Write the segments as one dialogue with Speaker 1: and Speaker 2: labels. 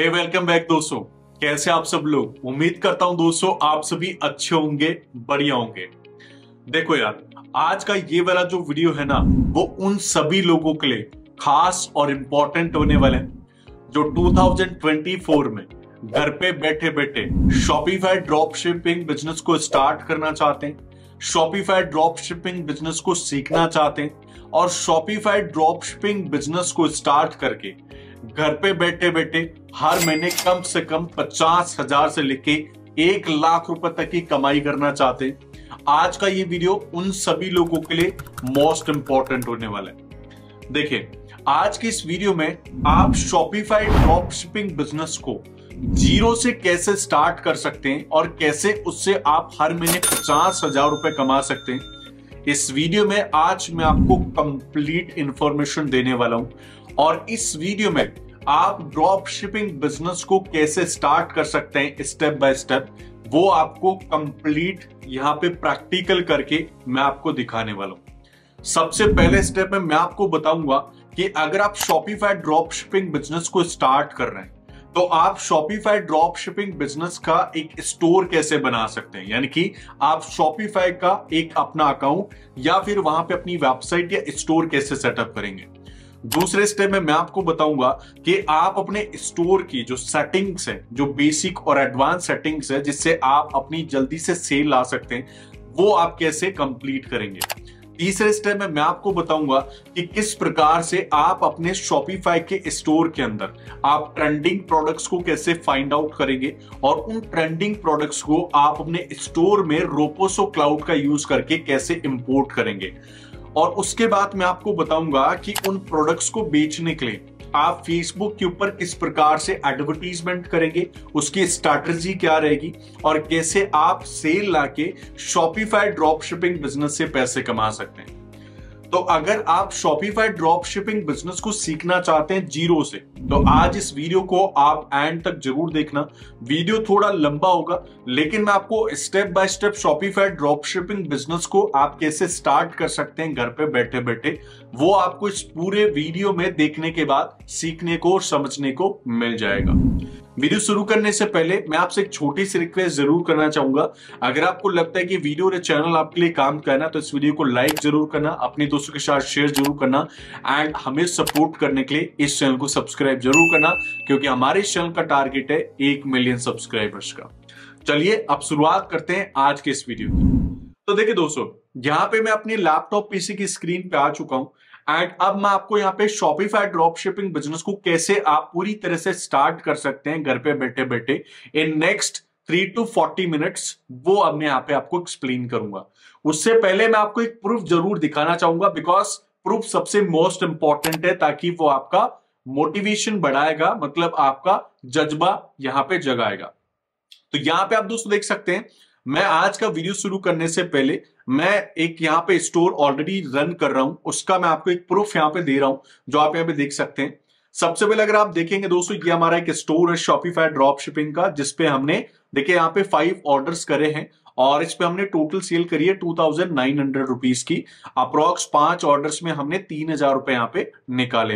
Speaker 1: हे welcome back दोस्तों कैसे आप सब लोग उम्मीद करता हूं दोस्तों आप सभी अच्छे होंगे बढ़िया होंगे देखो यार आज का ये वाला जो वीडियो है ना वो उन सभी लोगों के लिए खास और इम्पोर्टेंट होने वाले हैं जो 2024 में घर पे बैठे बैठे शॉपिफाई ड्रॉप शिपिंग बिजनेस को स्टार्ट करना चाहते हैं शॉपिफाई ड्रॉप शिपिंग बिजनेस को सीखना चाहते हैं और शॉपिफाई ड्रॉप शिपिंग बिजनेस को स्टार्ट करके घर पे बैठे बैठे हर महीने कम से कम पचास हजार से लेके एक लाख रुपए तक की कमाई करना चाहते हैं आज का ये वीडियो उन सभी लोगों के लिए मोस्ट इंपॉर्टेंट होने वाला है देखिए आज के इस वीडियो में आप शॉपिफाई ड्रॉप शिपिंग बिजनेस को जीरो से कैसे स्टार्ट कर सकते हैं और कैसे उससे आप हर महीने पचास हजार रुपए कमा सकते हैं इस वीडियो में आज मैं आपको कंप्लीट इंफॉर्मेशन देने वाला हूं और इस वीडियो में आप ड्रॉप शिपिंग बिजनेस को कैसे स्टार्ट कर सकते हैं स्टेप बाय स्टेप वो आपको कंप्लीट यहाँ पे प्रैक्टिकल करके मैं आपको दिखाने वाला हूं सबसे पहले स्टेप में मैं आपको बताऊंगा कि अगर आप शॉपिफाई ड्रॉप शिपिंग बिजनेस को स्टार्ट कर रहे हैं तो आप शॉपिफाई ड्रॉप शिपिंग बिजनेस का एक स्टोर कैसे बना सकते हैं यानी कि आप शॉपिफाई का एक अपना अकाउंट या फिर वहां पे अपनी वेबसाइट या स्टोर कैसे सेटअप करेंगे दूसरे स्टेप में मैं आपको बताऊंगा कि आप अपने स्टोर की जो सेटिंग्स है जो बेसिक और एडवांस सेटिंग्स है जिससे आप अपनी जल्दी से सेल ला सकते हैं वो आप कैसे कंप्लीट करेंगे तीसरे स्टेप में मैं आपको बताऊंगा कि किस प्रकार से आप अपने शॉपिफाई के स्टोर के अंदर आप ट्रेंडिंग प्रोडक्ट्स को कैसे फाइंड आउट करेंगे और उन ट्रेंडिंग प्रोडक्ट्स को आप अपने स्टोर में रोपोसो क्लाउड का यूज करके कैसे इंपोर्ट करेंगे और उसके बाद मैं आपको बताऊंगा कि उन प्रोडक्ट्स को बेचने के लिए आप फेसबुक के ऊपर किस प्रकार से एडवर्टीजमेंट करेंगे उसकी स्ट्रैटेजी क्या रहेगी और कैसे आप सेल लाके शॉपिफाई ड्रॉप शिपिंग बिजनेस से पैसे कमा सकते हैं तो अगर आप शॉपिफाई ड्रॉप शिपिंग बिजनेस को सीखना चाहते हैं जीरो से तो आज इस वीडियो को आप एंड तक जरूर देखना वीडियो थोड़ा लंबा होगा लेकिन मैं आपको step by step Shopify drop shipping business को आप कैसे स्टार्ट कर सकते हैं घर पे बैठे बैठे वो आपको इस पूरे वीडियो में देखने के बाद सीखने को और समझने को मिल जाएगा वीडियो शुरू करने से पहले मैं आपसे एक छोटी सी रिक्वेस्ट जरूर करना चाहूंगा अगर आपको लगता है कि वीडियो और चैनल आपके लिए काम करना तो इस वीडियो को लाइक जरूर करना अपने दोस्तों के साथ शेयर जरूर करना एंड हमें सपोर्ट करने के लिए इस चैनल को सब्सक्राइब जरूर करना क्योंकि हमारे इस चैनल का टारगेट है एक मिलियन सब्सक्राइबर्स का चलिए अब शुरुआत करते हैं आज के इस वीडियो की तो देखिए दोस्तों यहाँ पे मैं अपने लैपटॉप पीसी की स्क्रीन पे आ चुका हूं एंड अब मैं आपको यहाँ पे शॉपिफाई ड्रॉप शिपिंग बिजनेस को कैसे आप पूरी तरह से स्टार्ट कर सकते हैं घर पे बैठे बैठे in next three to forty minutes वो अब मैं यहाँ पे आपको एक्सप्लेन करूंगा उससे पहले मैं आपको एक प्रूफ जरूर दिखाना चाहूंगा बिकॉज प्रूफ सबसे मोस्ट इंपॉर्टेंट है ताकि वो आपका मोटिवेशन बढ़ाएगा मतलब आपका जज्बा यहाँ पे जगाएगा तो यहाँ पे आप दोस्तों देख सकते हैं मैं आज का वीडियो शुरू करने से पहले मैं एक यहाँ पे स्टोर ऑलरेडी रन कर रहा हूं उसका मैं आपको एक प्रूफ यहाँ पे दे रहा हूं जो आप यहाँ पे देख सकते हैं सबसे पहले अगर आप देखेंगे दोस्तों ये हमारा एक स्टोर है शॉपिफाई ड्रॉप शिपिंग का जिसपे हमने देखिये यहाँ पे फाइव ऑर्डर करे हैं और इस पे हमने टोटल सेल करी है two thousand nine hundred rupees की अप्रोक्स पांच ऑर्डर्स में हमने तीन हजार रुपए यहाँ पे निकाले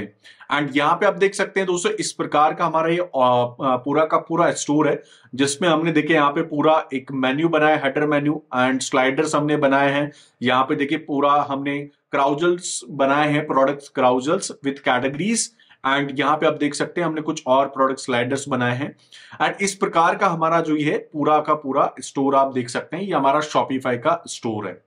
Speaker 1: एंड यहाँ पे आप देख सकते हैं दोस्तों इस प्रकार का हमारा ये पूरा का पूरा स्टोर है जिसमें हमने देखे यहाँ पे पूरा एक मेन्यू बनाया हेडर मेन्यू एंड स्लाइडर्स हमने बनाए हैं यहाँ पे देखिए पूरा हमने क्राउजल्स बनाए हैं product carousels with categories and यहाँ पे आप देख सकते हैं हमने कुछ और प्रोडक्ट स्लाइडर्स बनाए हैं एंड इस प्रकार का हमारा जो ये पूरा का पूरा स्टोर आप देख सकते हैं ये हमारा शॉपिफाई का स्टोर है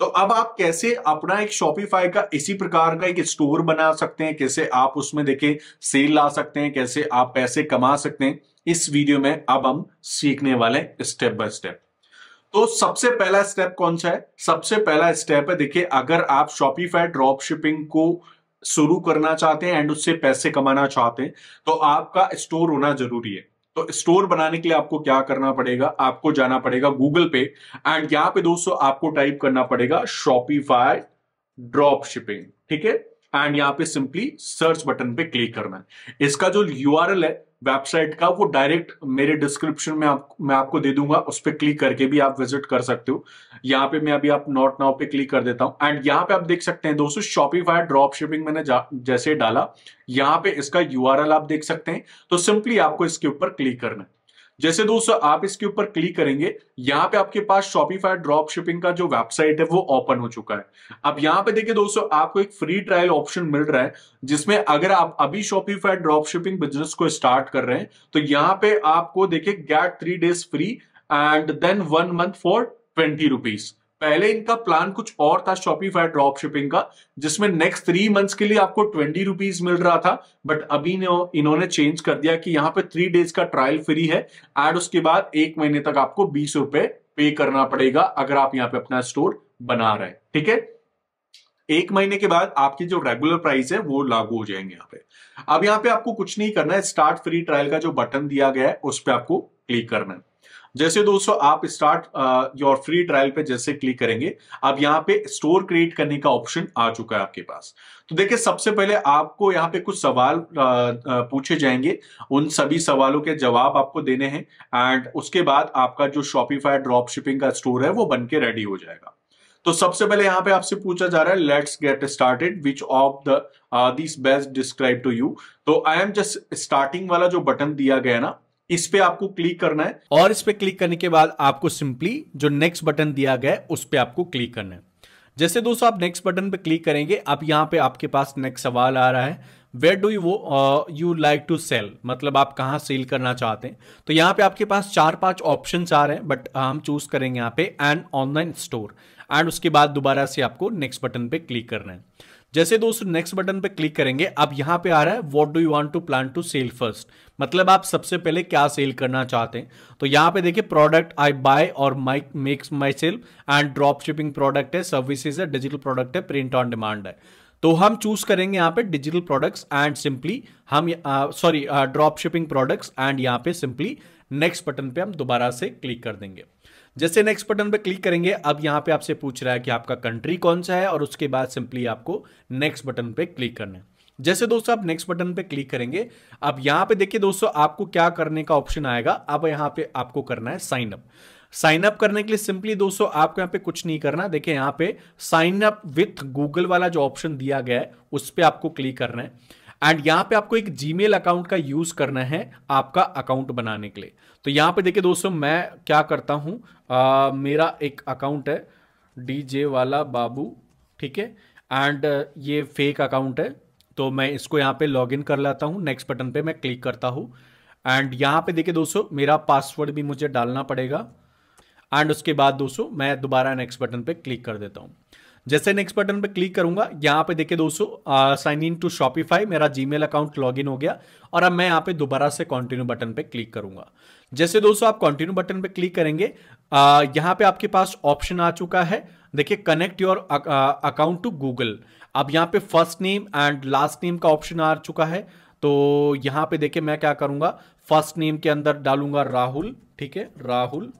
Speaker 1: तो अब आप कैसे अपना एक शॉपिफाई का इसी प्रकार का एक स्टोर बना सकते हैं कैसे आप उसमें देखें सेल ला सकते हैं कैसे आप पैसे कमा सकते हैं इस वीडियो में अब हम सीखने वाले स्टेप बाय स्टेप तो सबसे पहला स्टेप कौन सा है सबसे पहला स्टेप है देखिए अगर आप शॉपिफाई ड्रॉप शिपिंग को शुरू करना चाहते हैं एंड उससे पैसे कमाना चाहते हैं तो आपका स्टोर होना जरूरी है तो स्टोर बनाने के लिए आपको क्या करना पड़ेगा आपको जाना पड़ेगा गूगल पे एंड यहां पे दोस्तों आपको टाइप करना पड़ेगा शॉपिफाई ड्रॉप शिपिंग ठीक है एंड यहाँ पे सिंपली सर्च बटन पे क्लिक करना है इसका जो यू है वेबसाइट का वो डायरेक्ट मेरे डिस्क्रिप्शन में आप मैं आपको दे दूंगा उस पर क्लिक करके भी आप विजिट कर सकते हो यहाँ पे मैं अभी आप नॉट नाउ पे क्लिक कर देता हूं एंड यहाँ पे आप देख सकते हैं दोस्तों शॉपिफाई ड्रॉप शिपिंग मैंने जैसे डाला यहाँ पे इसका यू आप देख सकते हैं तो सिंपली आपको इसके ऊपर क्लिक करना है जैसे दोस्तों आप इसके ऊपर क्लिक करेंगे यहाँ पे आपके पास शॉपिफाई ड्रॉप शिपिंग का जो वेबसाइट है वो ओपन हो चुका है अब यहाँ पे देखिए दोस्तों आपको एक फ्री ट्रायल ऑप्शन मिल रहा है जिसमें अगर आप अभी शॉपिफाई ड्रॉप शिपिंग बिजनेस को स्टार्ट कर रहे हैं तो यहाँ पे आपको देखिए get three days free and then one month for twenty rupees पहले इनका प्लान कुछ और था शॉपिफाई ड्रॉप शिपिंग का जिसमें नेक्स्ट थ्री मंथ्स के लिए आपको ट्वेंटी रुपीज मिल रहा था बट अभी ने इन्होंने चेंज कर दिया कि यहाँ पे थ्री डेज का ट्रायल फ्री है एंड उसके बाद एक महीने तक आपको बीस रुपए पे करना पड़ेगा अगर आप यहाँ पे अपना स्टोर बना रहे ठीक है एक महीने के बाद आपकी जो रेगुलर प्राइस है वो लागू हो जाएंगे यहाँ पे अब यहाँ पे आपको कुछ नहीं करना है स्टार्ट फ्री ट्रायल का जो बटन दिया गया है उस पर आपको क्लिक करना है जैसे दोस्तों आप स्टार्ट योर फ्री ट्रायल पे जैसे क्लिक करेंगे अब यहाँ पे स्टोर क्रिएट करने का ऑप्शन आ चुका है आपके पास तो देखिए सबसे पहले आपको यहाँ पे कुछ सवाल पूछे जाएंगे उन सभी सवालों के जवाब आपको देने हैं एंड उसके बाद आपका जो शॉपिफाई ड्रॉप शिपिंग का स्टोर है वो बन के रेडी हो जाएगा तो सबसे पहले यहाँ पे आपसे पूछा जा रहा है let's get started which of the this best describe to you तो आई एम जस्ट स्टार्टिंग वाला जो बटन दिया गया ना इस पे आपको क्लिक करना है और इस पे क्लिक करने के बाद आपको सिंपली जो नेक्स्ट बटन दिया गया है उस पे आपको क्लिक करना है जैसे दोस्तों आप नेक्स्ट बटन पे क्लिक करेंगे अब यहाँ पे आपके पास नेक्स्ट सवाल आ रहा है वेर डू वो यू लाइक टू सेल मतलब आप कहाँ सेल करना चाहते हैं तो यहाँ पे आपके पास चार पांच ऑप्शन आ रहे हैं बट uh, हम चूज करेंगे यहाँ पे एंड ऑनलाइन स्टोर एंड उसके बाद दोबारा से आपको नेक्स्ट बटन पे क्लिक करना है जैसे दोस्तों नेक्स्ट बटन पे क्लिक करेंगे अब यहां पे आ रहा है what do you want to plan to sell first मतलब आप सबसे पहले क्या सेल करना चाहते हैं तो यहां पे देखिए प्रोडक्ट आई बाय और my makes my sale and drop shipping product है सर्विसेज है डिजिटल प्रोडक्ट है प्रिंट ऑन डिमांड है तो हम चूज करेंगे यहां पे डिजिटल प्रोडक्ट्स एंड सिंपली हम sorry drop shipping products and यहां पे सिंपली नेक्स्ट बटन पे हम दोबारा से क्लिक कर देंगे जैसे नेक्स्ट बटन पर क्लिक करेंगे अब यहां पे आपसे पूछ रहा है कि आपका कंट्री कौन सा है और उसके बाद सिंपली आपको नेक्स्ट बटन पर क्लिक करना है जैसे दोस्तों आप नेक्स्ट बटन पे क्लिक करेंगे अब यहां पे देखिए दोस्तों आपको क्या करने का ऑप्शन आएगा अब यहां पे आपको करना है साइन अप साइन अप करने के लिए सिंपली दोस्तों आपको यहां पे कुछ नहीं करना देखिए यहां पे साइन अप विथ गूगल वाला जो ऑप्शन दिया गया है उस पर आपको क्लिक करना है एंड यहां पे आपको एक जीमेल अकाउंट का यूज करना है आपका अकाउंट बनाने के लिए तो यहाँ पे देखिए दोस्तों मैं क्या करता हूँ मेरा एक अकाउंट है डी जे वाला बाबू ठीक है एंड ये फेक अकाउंट है तो मैं इसको यहाँ पे लॉगिन कर लेता हूँ नेक्स्ट बटन पे मैं क्लिक करता हूँ एंड यहाँ पे देखिए दोस्तों मेरा पासवर्ड भी मुझे डालना पड़ेगा एंड उसके बाद दोस्तों मैं दोबारा नेक्स्ट बटन पे क्लिक कर देता हूँ जैसे नेक्स्ट बटन पे क्लिक करूंगा यहाँ पे देखिए दोस्तों साइन इन टू शॉपिफाई मेरा जीमेल अकाउंट लॉग हो गया और अब मैं यहाँ पे दोबारा से कंटिन्यू बटन पे क्लिक करूंगा जैसे दोस्तों आप कंटिन्यू बटन पे क्लिक करेंगे आ, पर पे आपके पास ऑप्शन आ चुका है देखिए connect your account to Google अब यहाँ पे first name and last name का ऑप्शन आ चुका है तो यहाँ पे देखिए मैं क्या करूंगा फर्स्ट नेम के अंदर डालूंगा राहुल ठीक है राहुल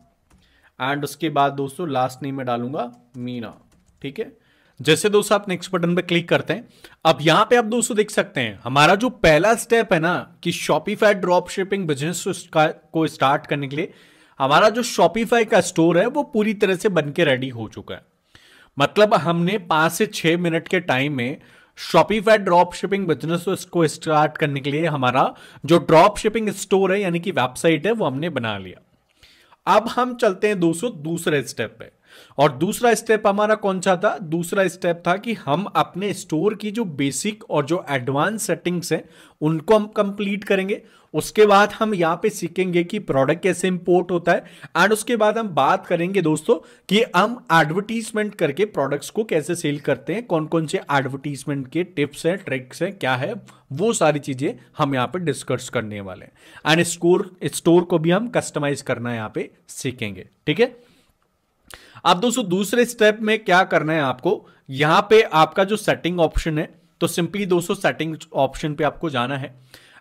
Speaker 1: एंड उसके बाद दोस्तों लास्ट नेम में डालूंगा मीना ठीक है जैसे दोस्तों आप नेक्स्ट बटन पर क्लिक करते हैं अब यहां पे आप दोस्तों देख सकते हैं हमारा जो पहला स्टेप है ना कि शॉपिफाई ड्रॉप शिपिंग बिजनेस को स्टार्ट करने के लिए हमारा जो शॉपिफाई का स्टोर है वो पूरी तरह से बन के रेडी हो चुका है मतलब हमने पांच से छह मिनट के टाइम में शॉपिफाई ड्रॉप शिपिंग बिजनेस को स्टार्ट करने के लिए हमारा जो ड्रॉप शिपिंग स्टोर है यानी कि वेबसाइट है वो हमने बना लिया अब हम चलते हैं दोस्तों दूसरे स्टेप पर और दूसरा स्टेप हमारा कौन सा था दूसरा स्टेप था कि हम अपने स्टोर की जो बेसिक और जो एडवांस सेटिंग्स हैं उनको हम कंप्लीट करेंगे उसके बाद हम यहाँ पे सीखेंगे कि प्रोडक्ट कैसे इंपोर्ट होता है एंड उसके बाद हम बात करेंगे दोस्तों कि हम एडवर्टीजमेंट करके प्रोडक्ट्स को कैसे सेल करते हैं कौन कौन से एडवर्टीजमेंट के टिप्स हैं ट्रिक्स हैं क्या है वो सारी चीज़ें हम यहाँ पे डिस्कस करने वाले हैं एंड स्टोर स्टोर को भी हम कस्टमाइज करना यहाँ पे सीखेंगे ठीक है अब दोस्तों दूसरे स्टेप में क्या करना है आपको यहां पे आपका जो सेटिंग ऑप्शन है तो सिंपली दोस्तों सेटिंग ऑप्शन पे आपको जाना है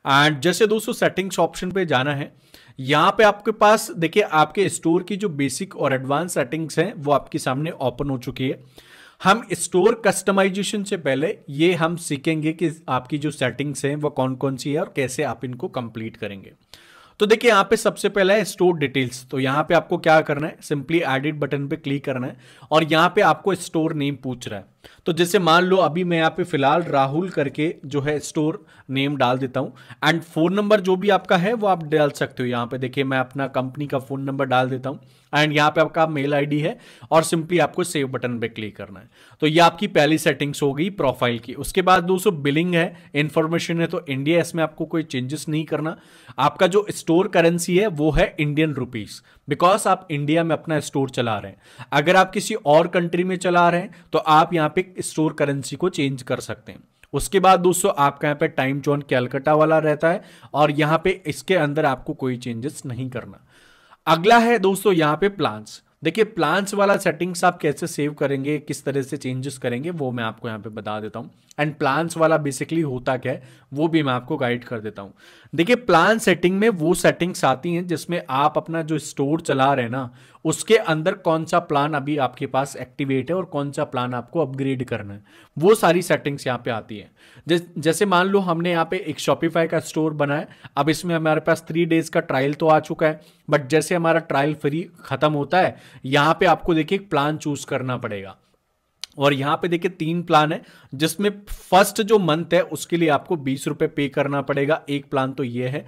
Speaker 1: एंड जैसे दोस्तों सेटिंग्स ऑप्शन पे जाना है यहां पे आपके पास देखिए आपके स्टोर की जो बेसिक और एडवांस सेटिंग्स हैं वो आपके सामने ओपन हो चुकी है हम स्टोर कस्टमाइजेशन से पहले ये हम सीखेंगे कि आपकी जो सेटिंग्स हैं वो कौन कौन सी है और कैसे आप इनको कंप्लीट करेंगे तो देखिए यहाँ पे सबसे पहला है स्टोर डिटेल्स तो यहाँ पे आपको क्या करना है सिंपली एडिट बटन पे क्लिक करना है और यहाँ पे आपको स्टोर नेम पूछ रहा है तो जैसे मान लो अभी मैं यहाँ पे फिलहाल राहुल करके जो है स्टोर नेम डाल देता हूँ एंड फ़ोन नंबर जो भी आपका है वो आप डाल सकते हो यहाँ पे देखिए मैं अपना कंपनी का फ़ोन नंबर डाल देता हूँ एंड यहाँ पे आपका मेल आईडी है और सिंपली आपको सेव बटन पे क्लिक करना है तो ये आपकी पहली सेटिंग्स हो गई प्रोफाइल की उसके बाद दोस्तों बिलिंग है इन्फॉर्मेशन है तो इंडिया इसमें आपको कोई चेंजेस नहीं करना आपका जो स्टोर करेंसी है वो है इंडियन रुपीज़ बिकॉज आप इंडिया में अपना स्टोर चला रहे हैं अगर आप किसी और कंट्री में चला रहे हैं तो आप यहाँ आप स्टोर करेंसी को चेंज कर सकते हैं उसके बाद दोस्तों आपका यहाँ पे टाइम जोन कैलकटा वाला रहता है और यहाँ पे इसके अंदर आपको कोई चेंजेस नहीं करना अगला है दोस्तों यहाँ पे प्लांट्स देखिए प्लांट्स वाला सेटिंग्स आप कैसे सेव करेंगे किस तरह से चेंजेस करेंगे वो मैं आपको यहाँ पे बता देता हूँ एंड प्लान्स वाला बेसिकली होता क्या है वो भी मैं आपको गाइड कर देता हूँ देखिए प्लान सेटिंग में वो सेटिंग्स आती हैं जिसमें आप अपना जो स्टोर चला रहे हैं ना उसके अंदर कौन सा प्लान अभी आपके पास एक्टिवेट है और कौन सा प्लान आपको अपग्रेड करना है वो सारी सेटिंग्स यहाँ पे आती हैं जैस, जैसे मान लो हमने यहाँ पे एक शॉपिफाई का स्टोर बनाया अब इसमें हमारे पास थ्री डेज का ट्रायल तो आ चुका है बट जैसे हमारा ट्रायल फ्री खत्म होता है यहाँ पे आपको देखिए प्लान चूज करना पड़ेगा और यहां पे देखिए तीन प्लान है जिसमें फर्स्ट जो मंथ है उसके लिए आपको बीस रुपए पे करना पड़ेगा एक प्लान तो ये है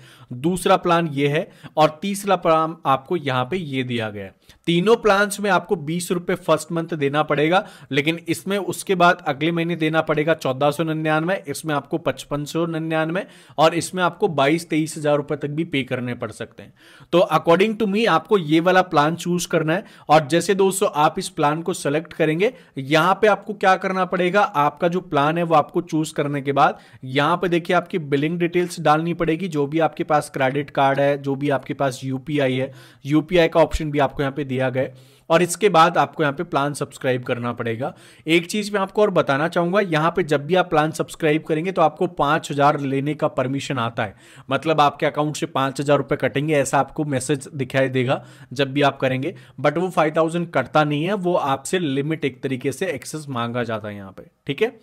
Speaker 1: दूसरा प्लान ये है और तीसरा प्लान आपको यहां पे ये दिया गया है तीनों प्लान्स में आपको बीस रुपए फर्स्ट मंथ देना पड़ेगा लेकिन इसमें उसके बाद अगले महीने देना पड़ेगा चौदह सौ निन्यानवे इसमें आपको पचपन सौ निन्यानवे और इसमें आपको बाईस तेईस हजार रुपए तक भी पे करने पड़ सकते हैं तो अकॉर्डिंग टू मी आपको ये वाला प्लान चूज करना है और जैसे दोस्तों आप इस प्लान को सेलेक्ट करेंगे यहां पर आपको क्या करना पड़ेगा आपका जो प्लान है वो आपको चूज करने के बाद यहां पर देखिए आपकी बिलिंग डिटेल्स डालनी पड़ेगी जो भी आपके पास क्रेडिट कार्ड है जो भी आपके पास यूपीआई है यूपीआई का ऑप्शन भी आपको यहां यहाँ पे दिया गया और इसके बाद आपको यहाँ पे प्लान सब्सक्राइब करना पड़ेगा एक चीज़ मैं आपको और बताना चाहूंगा यहाँ पे जब भी आप प्लान सब्सक्राइब करेंगे तो आपको पांच हज़ार लेने का परमिशन आता है मतलब आपके अकाउंट से पांच हज़ार रुपए कटेंगे ऐसा आपको मैसेज दिखाई देगा जब भी आप करेंगे बट वो फाइव कटता नहीं है वो आपसे लिमिट एक तरीके से एक्सेस मांगा जाता है यहाँ पे ठीक है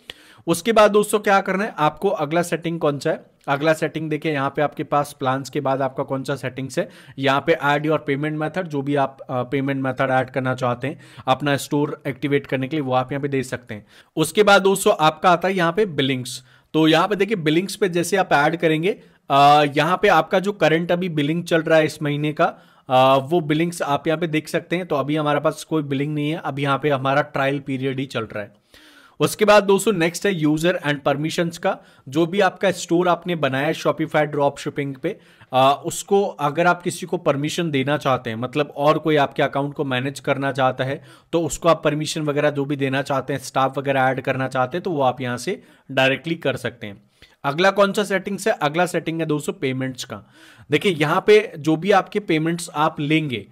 Speaker 1: उसके बाद दोस्तों क्या करना है आपको अगला सेटिंग कौन सा है अगला सेटिंग देखिए यहाँ पे आपके पास प्लान्स के बाद आपका कौन सा सेटिंग्स है यहाँ पे ऐड योर पेमेंट मेथड जो भी आप पेमेंट मेथड ऐड करना चाहते हैं अपना स्टोर एक्टिवेट करने के लिए वो आप यहाँ पे दे सकते हैं उसके बाद दोस्तों आपका आता है यहाँ पे बिलिंग्स तो यहाँ पे देखिए बिलिंग्स पे जैसे आप ऐड करेंगे यहाँ पे आपका जो करंट अभी बिलिंग चल रहा है इस महीने का आ, वो बिलिंग्स आप यहाँ पे देख सकते हैं तो अभी हमारे पास कोई बिलिंग नहीं है अभी यहाँ पे हमारा ट्रायल पीरियड ही चल रहा है उसके बाद दोस्तों नेक्स्ट है यूजर एंड परमिशन का जो भी आपका स्टोर आपने बनाया शॉपिफाई ड्रॉप शिपिंग पे आ, उसको अगर आप किसी को परमिशन देना चाहते हैं मतलब और कोई आपके अकाउंट को मैनेज करना चाहता है तो उसको आप परमिशन वगैरह जो भी देना चाहते हैं स्टाफ वगैरह ऐड करना चाहते हैं तो वो आप यहाँ से डायरेक्टली कर सकते हैं अगला कौन सा सेटिंग्स है अगला सेटिंग है दोस्तों पेमेंट्स का देखिए यहाँ पे जो भी आपके पेमेंट्स आप लेंगे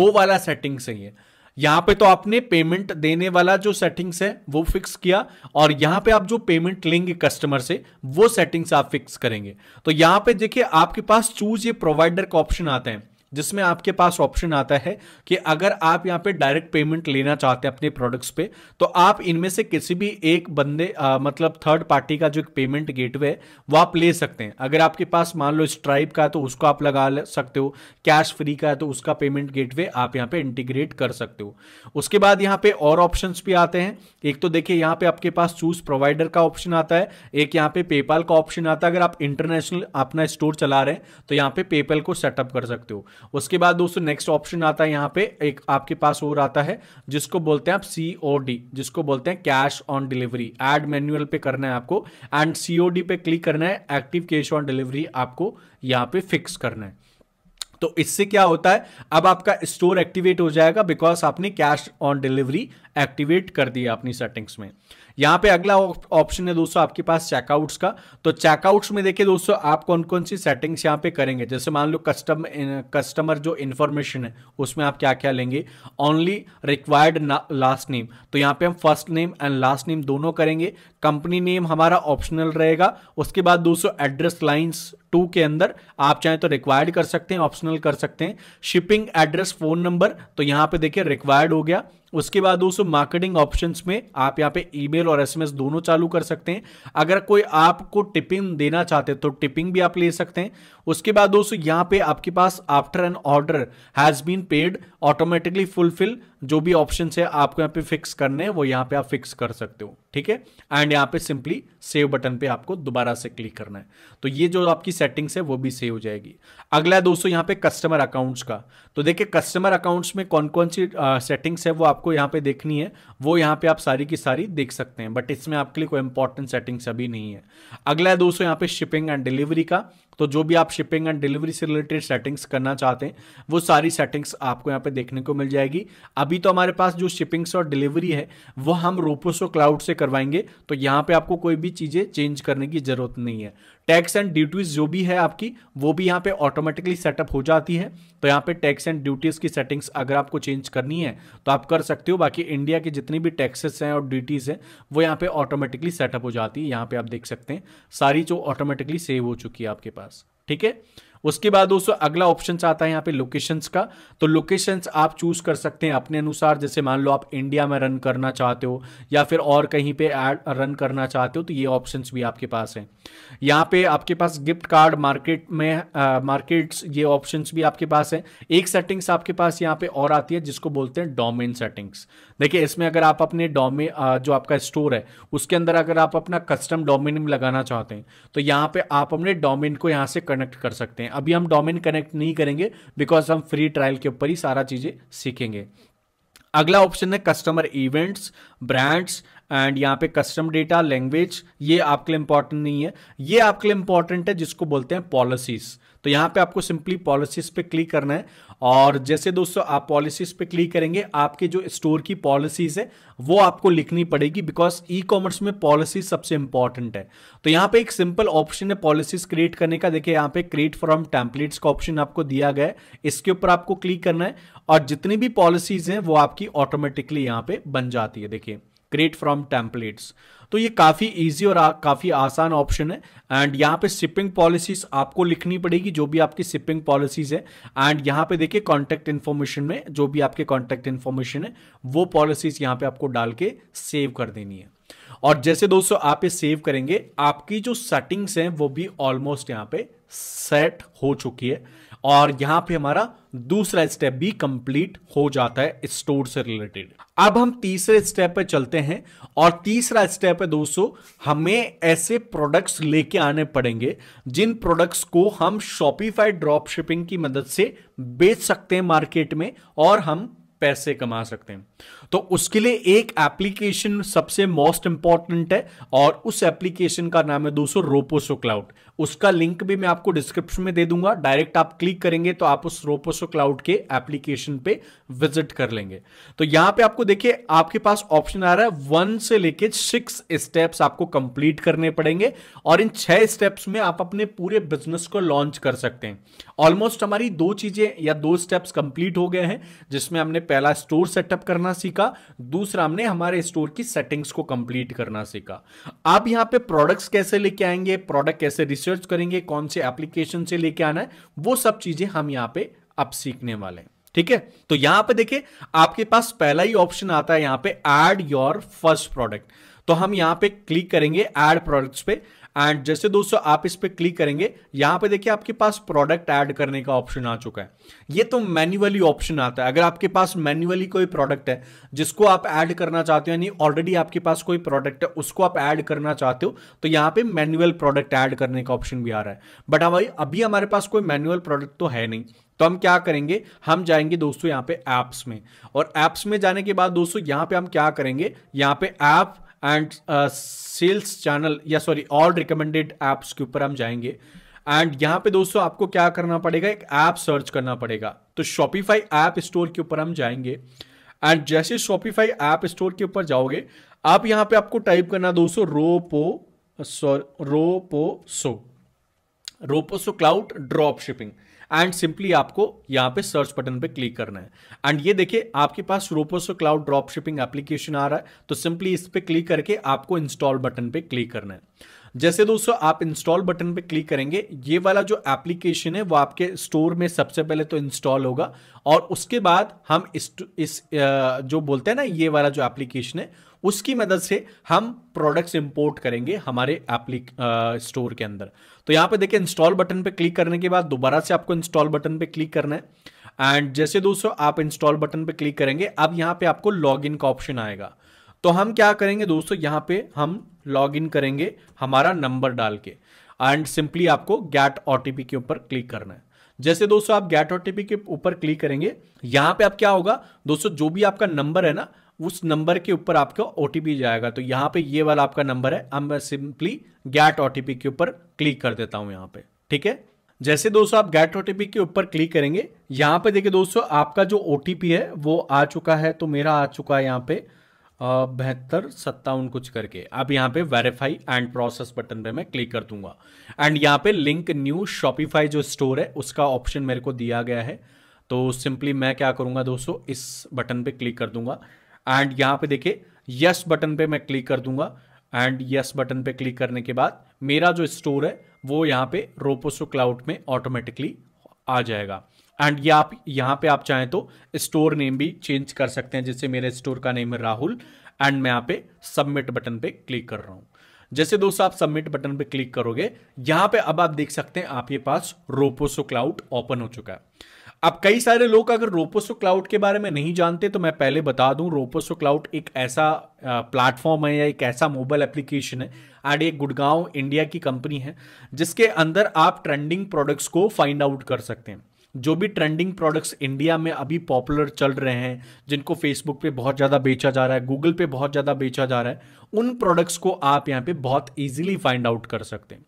Speaker 1: वो वाला सेटिंग्स है ये यहां पे तो आपने पेमेंट देने वाला जो सेटिंग्स है वो फिक्स किया और यहां पे आप जो पेमेंट लेंगे कस्टमर से वो सेटिंग्स आप फिक्स करेंगे तो यहां पे देखिए आपके पास चूज ये प्रोवाइडर का ऑप्शन आते हैं जिसमें आपके पास ऑप्शन आता है कि अगर आप यहाँ पे डायरेक्ट पेमेंट लेना चाहते हैं अपने प्रोडक्ट्स पे तो आप इनमें से किसी भी एक बंदे आ, मतलब थर्ड पार्टी का जो एक पेमेंट गेटवे है वो आप ले सकते हैं अगर आपके पास मान लो स्ट्राइप का है तो उसको आप लगा सकते हो कैश फ्री का है तो उसका पेमेंट गेट आप यहाँ पे इंटीग्रेट कर सकते हो उसके बाद यहाँ पे और ऑप्शन भी आते हैं एक तो देखिए यहाँ पे आपके पास चूज प्रोवाइडर का ऑप्शन आता है एक यहाँ पे पेपाल का ऑप्शन आता है अगर आप इंटरनेशनल अपना स्टोर चला रहे हैं तो यहाँ पे पेपल को सेटअप कर सकते हो उसके बाद दोस्तों नेक्स्ट ऑप्शन आता है यहाँ पे एक आपके पास और आता है जिसको बोलते हैं आप सी जिसको बोलते हैं cash on delivery add manual pay करना है आपको एंड सी पे क्लिक करना है एक्टिव कैश ऑन डिलीवरी आपको यहाँ पे फिक्स करना है तो इससे क्या होता है अब आपका स्टोर एक्टिवेट हो जाएगा बिकॉज आपने कैश ऑन डिलीवरी एक्टिवेट कर दिया अपनी सेटिंग्स में यहां पे अगला ऑप्शन है दोस्तों आपके पास चेकआउट्स का तो चेकआउट्स में देखिए दोस्तों आप कौन कौन सी सेटिंग्स यहां पे करेंगे जैसे मान लो कस्टम कस्टमर जो इन्फॉर्मेशन है उसमें आप क्या क्या लेंगे ओनली रिक्वायर्ड लास्ट नेम तो यहाँ पे हम first name and last name दोनों करेंगे कंपनी नेम हमारा ऑप्शनल रहेगा उसके बाद दोस्तों एड्रेस लाइन्स टू के अंदर आप चाहें तो रिक्वायर्ड कर सकते हैं ऑप्शनल कर सकते हैं शिपिंग एड्रेस फोन नंबर तो यहाँ पे देखिए रिक्वायर्ड हो गया उसके बाद दोस्तों मार्केटिंग ऑप्शंस में आप यहाँ पे ईमेल और एसएमएस दोनों चालू कर सकते हैं अगर कोई आपको टिपिंग देना चाहते हैं तो टिपिंग भी आप ले सकते हैं उसके बाद दोस्तों यहाँ पे आपके पास after an order has been paid automatically fulfill जो भी ऑप्शन है आपको यहाँ पे फिक्स करने हैं वो यहाँ पे आप फिक्स कर सकते हो ठीक है एंड यहाँ पे सिंपली सेव बटन पे आपको दोबारा से क्लिक करना है तो ये जो आपकी सेटिंग्स है वो भी सेव हो जाएगी अगला दोस्तों यहाँ पे कस्टमर अकाउंट्स का तो देखिए कस्टमर अकाउंट्स में कौन कौन सी सेटिंग्स है वो आपको यहाँ पे देखनी है वो यहाँ पे आप सारी की सारी देख सकते हैं बट इसमें आपके लिए कोई इंपॉर्टेंट सेटिंग्स अभी नहीं है अगला दोस्तों यहाँ पे शिपिंग एंड डिलीवरी का तो जो भी आप शिपिंग एंड डिलीवरी से रिलेटेड सेटिंग्स करना चाहते हैं वो सारी सेटिंग्स आपको यहाँ पे देखने को मिल जाएगी अभी तो हमारे पास जो शिपिंग्स और डिलीवरी है वो हम रोपोसो क्लाउड से करवाएंगे तो यहाँ पे आपको कोई भी चीज़ें चेंज करने की ज़रूरत नहीं है टैक्स एंड ड्यूटीज़ जो भी है आपकी वो भी यहाँ पे ऑटोमेटिकली सेटअप हो जाती है तो यहाँ पे टैक्स एंड ड्यूटीज़ की सेटिंग्स अगर आपको चेंज करनी है तो आप कर सकते हो बाकी इंडिया के जितनी भी टैक्सेस हैं और ड्यूटीज़ हैं वो यहाँ पे ऑटोमेटिकली सेटअप हो जाती है यहाँ पे आप देख सकते हैं सारी जो ऑटोमेटिकली सेव हो चुकी है आपके पास पास ठीक है उसके बाद दोस्तों अगला ऑप्शन आता है यहाँ पे लोकेशंस का तो लोकेशंस आप चूज कर सकते हैं अपने अनुसार जैसे मान लो आप इंडिया में रन करना चाहते हो या फिर और कहीं पे एड रन करना चाहते हो तो ये ऑप्शंस भी आपके पास हैं यहाँ पे आपके पास गिफ्ट कार्ड मार्केट में मार्केट्स ये ऑप्शंस भी आपके पास हैं एक सेटिंग्स आपके पास यहाँ पे और आती है जिसको बोलते हैं डोमेन सेटिंग्स देखिए इसमें अगर आप अपने डोमे जो आपका स्टोर है उसके अंदर अगर आप अपना कस्टम डोमेन लगाना चाहते हैं तो यहाँ पे आप अपने डोमेन को यहाँ से कनेक्ट कर सकते हैं अभी हम डोमेन कनेक्ट नहीं करेंगे बिकॉज हम फ्री ट्रायल के ऊपर ही सारा चीज़ें सीखेंगे अगला ऑप्शन है कस्टमर इवेंट्स ब्रांड्स एंड यहाँ पे कस्टम डेटा लैंग्वेज ये आपके लिए इंपॉर्टेंट नहीं है ये आपके लिए इंपॉर्टेंट है जिसको बोलते हैं पॉलिसीज़ तो यहां पे आपको सिंपली पॉलिसीज पे क्लिक करना है और जैसे दोस्तों आप पॉलिसीज पे क्लिक करेंगे आपके जो स्टोर की पॉलिसीज है वो आपको लिखनी पड़ेगी बिकॉज ई कॉमर्स में पॉलिसी सबसे इंपॉर्टेंट है तो यहां पे एक सिंपल ऑप्शन है पॉलिसीज क्रिएट करने का देखिए यहां पे क्रिएट फ्रॉम टेम्पलेट्स का ऑप्शन आपको दिया गया है इसके ऊपर आपको क्लिक करना है और जितनी भी पॉलिसीज हैं वो आपकी ऑटोमेटिकली यहां पे बन जाती है देखिए क्रिएट फ्रॉम टेम्पलेट्स तो ये काफ़ी इजी और काफ़ी आसान ऑप्शन है एंड यहाँ पे शिपिंग पॉलिसीज आपको लिखनी पड़ेगी जो भी आपकी शिपिंग पॉलिसीज है एंड यहाँ पे देखिए कॉन्टैक्ट इन्फॉर्मेशन में जो भी आपके कॉन्टैक्ट इन्फॉर्मेशन है वो पॉलिसीज यहाँ पे आपको डाल के सेव कर देनी है और जैसे दोस्तों आप ये सेव करेंगे आपकी जो सेटिंग्स हैं वो भी ऑलमोस्ट यहाँ पे सेट हो चुकी है और यहां पे हमारा दूसरा स्टेप भी कंप्लीट हो जाता है स्टोर से रिलेटेड अब हम तीसरे स्टेप पे चलते हैं और तीसरा स्टेप है दोस्तों हमें ऐसे प्रोडक्ट्स लेके आने पड़ेंगे जिन प्रोडक्ट्स को हम शॉपिफाई ड्रॉप शिपिंग की मदद से बेच सकते हैं मार्केट में और हम पैसे कमा सकते हैं तो उसके लिए एक एप्लीकेशन सबसे मोस्ट इंपॉर्टेंट है और उस एप्लीकेशन का नाम है दोस्तों रोपोसो क्लाउड उसका लिंक भी मैं आपको डिस्क्रिप्शन में दे दूंगा डायरेक्ट आप क्लिक करेंगे तो आप उस रोपोसो क्लाउड के एप्लीकेशन पे विजिट कर लेंगे तो यहां पे आपको देखिए आपके पास ऑप्शन आ रहा है वन से लेके सिक्स स्टेप्स आपको कंप्लीट करने पड़ेंगे और इन छह स्टेप्स में आप अपने पूरे बिजनेस को लॉन्च कर सकते हैं ऑलमोस्ट हमारी दो चीजें या दो स्टेप्स कंप्लीट हो गए हैं जिसमें हमने पहला स्टोर सेटअप करना सीखा सीखा दूसरा हमने हमारे स्टोर की सेटिंग्स को कंप्लीट करना सीखा आप यहां पे प्रोडक्ट्स कैसे लेके आएंगे प्रोडक्ट कैसे रिसर्च करेंगे कौन से एप्लीकेशन से लेके आना है वो सब चीजें हम यहां पे अब सीखने वाले हैं ठीक है तो यहां पे देखिए आपके पास पहला ही ऑप्शन आता है यहां पे एड योर फर्स्ट प्रोडक्ट तो हम यहां पे क्लिक करेंगे एड प्रोडक्ट्स पे एंड जैसे दोस्तों आप इस पर क्लिक करेंगे यहाँ पे देखिए आपके पास प्रोडक्ट ऐड करने का ऑप्शन आ चुका है ये तो मैन्युअली ऑप्शन आता है अगर आपके पास मैन्युअली कोई प्रोडक्ट है जिसको आप ऐड करना चाहते हो यानी ऑलरेडी आपके पास कोई प्रोडक्ट है उसको आप ऐड करना चाहते हो तो यहाँ पे मैनुअल प्रोडक्ट ऐड करने का ऑप्शन भी आ रहा है बट हाँ भाई अभी हमारे पास कोई मैनुअल प्रोडक्ट तो है नहीं तो हम क्या करेंगे हम जाएंगे दोस्तों यहाँ पे ऐप्स में और ऐप्स में जाने के बाद दोस्तों यहाँ पे हम क्या करेंगे यहाँ पे ऐप एंड सेल्स चैनल या सॉरी ऑल रिकमेंडेड एप्स के ऊपर हम जाएंगे एंड यहाँ पे दोस्तों आपको क्या करना पड़ेगा एक ऐप सर्च करना पड़ेगा तो शॉपिफाई ऐप स्टोर के ऊपर हम जाएंगे एंड जैसे शॉपिफाई ऐप स्टोर के ऊपर जाओगे आप यहाँ पे आपको टाइप करना दोस्तों Ropo sorry Roposo Roposo cloud drop shipping and simply आपको यहाँ पे सर्च बटन पे क्लिक करना है एंड ये देखिए आपके पास Roposo cloud drop shipping application आ रहा है तो सिंपली इस पर क्लिक करके आपको इंस्टॉल बटन पे क्लिक करना है जैसे दोस्तों आप इंस्टॉल बटन पे क्लिक करेंगे ये वाला जो एप्लीकेशन है वो आपके स्टोर में सबसे पहले तो इंस्टॉल होगा और उसके बाद हम इस, इस जो बोलते हैं ना ये वाला जो एप्लीकेशन है उसकी मदद से हम प्रोडक्ट्स इंपोर्ट करेंगे हमारे एप्ली स्टोर के अंदर तो यहाँ पे देखिए इंस्टॉल बटन पे क्लिक करने के बाद दोबारा से आपको इंस्टॉल बटन पे क्लिक करना है एंड जैसे दोस्तों आप इंस्टॉल बटन पे क्लिक करेंगे अब यहां पे आपको लॉगिन का ऑप्शन आएगा तो हम क्या करेंगे दोस्तों यहाँ पे हम लॉग इन करेंगे हमारा नंबर डाल के एंड सिंपली आपको गैट ओ के ऊपर क्लिक करना है जैसे दोस्तों आप गैट ओ के ऊपर क्लिक करेंगे यहां पे आप क्या होगा दोस्तों जो भी आपका नंबर है ना उस नंबर के ऊपर आपका ओ जाएगा तो यहाँ पे ये वाला आपका नंबर है अब मैं सिंपली गैट ओ के ऊपर क्लिक कर देता हूँ यहाँ पे ठीक है जैसे दोस्तों आप गैट ओ के ऊपर क्लिक करेंगे यहाँ पे देखिए दोस्तों आपका जो ओ है वो आ चुका है तो मेरा आ चुका है यहाँ पे बहत्तर सत्तावन कुछ करके अब यहाँ पे वेरीफाई एंड प्रोसेस बटन पे मैं क्लिक कर दूंगा एंड यहाँ पे लिंक न्यू शॉपिफाई जो स्टोर है उसका ऑप्शन मेरे को दिया गया है तो सिंपली मैं क्या करूँगा दोस्तों इस बटन पे क्लिक कर दूंगा एंड यहां पे देखिए यस बटन पे मैं क्लिक कर दूंगा एंड यस बटन पे क्लिक करने के बाद मेरा जो स्टोर है वो यहां पे रोपोसो क्लाउड में ऑटोमेटिकली आ जाएगा एंड ये आप यहां पे आप चाहें तो स्टोर नेम भी चेंज कर सकते हैं जैसे मेरे स्टोर का नेम है राहुल एंड मैं यहां पे सबमिट बटन पे क्लिक कर रहा हूं जैसे दोस्तों आप सबमिट बटन पे क्लिक करोगे यहां पे अब आप देख सकते हैं आपके पास रोपोसो क्लाउड ओपन हो चुका है अब कई सारे लोग अगर रोपोसो क्लाउड के बारे में नहीं जानते तो मैं पहले बता दूं रोपोसो क्लाउड एक ऐसा प्लेटफॉर्म है या एक ऐसा मोबाइल एप्लीकेशन है एंड एक गुड़गांव इंडिया की कंपनी है जिसके अंदर आप ट्रेंडिंग प्रोडक्ट्स को फाइंड आउट कर सकते हैं जो भी ट्रेंडिंग प्रोडक्ट्स इंडिया में अभी पॉपुलर चल रहे हैं जिनको फेसबुक पे बहुत ज़्यादा बेचा जा रहा है गूगल पे बहुत ज़्यादा बेचा जा रहा है उन प्रोडक्ट्स को आप यहाँ पे बहुत इजीली फाइंड आउट कर सकते हैं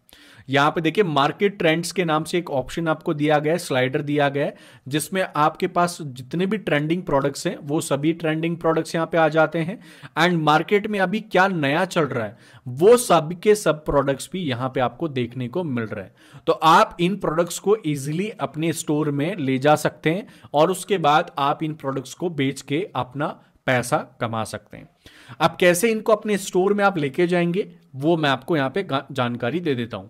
Speaker 1: यहां पे देखिए मार्केट ट्रेंड्स के नाम से एक ऑप्शन आपको दिया गया है स्लाइडर दिया गया है जिसमें आपके पास जितने भी ट्रेंडिंग प्रोडक्ट्स हैं वो सभी ट्रेंडिंग प्रोडक्ट्स यहाँ पे आ जाते हैं एंड मार्केट में अभी क्या नया चल रहा है वो सब के सब प्रोडक्ट्स भी यहां पे आपको देखने को मिल रहे हैं तो आप इन प्रोडक्ट्स को ईजिली अपने स्टोर में ले जा सकते हैं और उसके बाद आप इन प्रोडक्ट्स को बेच के अपना पैसा कमा सकते हैं अब कैसे इनको अपने स्टोर में आप लेके जाएंगे वो मैं आपको यहाँ पे जानकारी दे देता हूं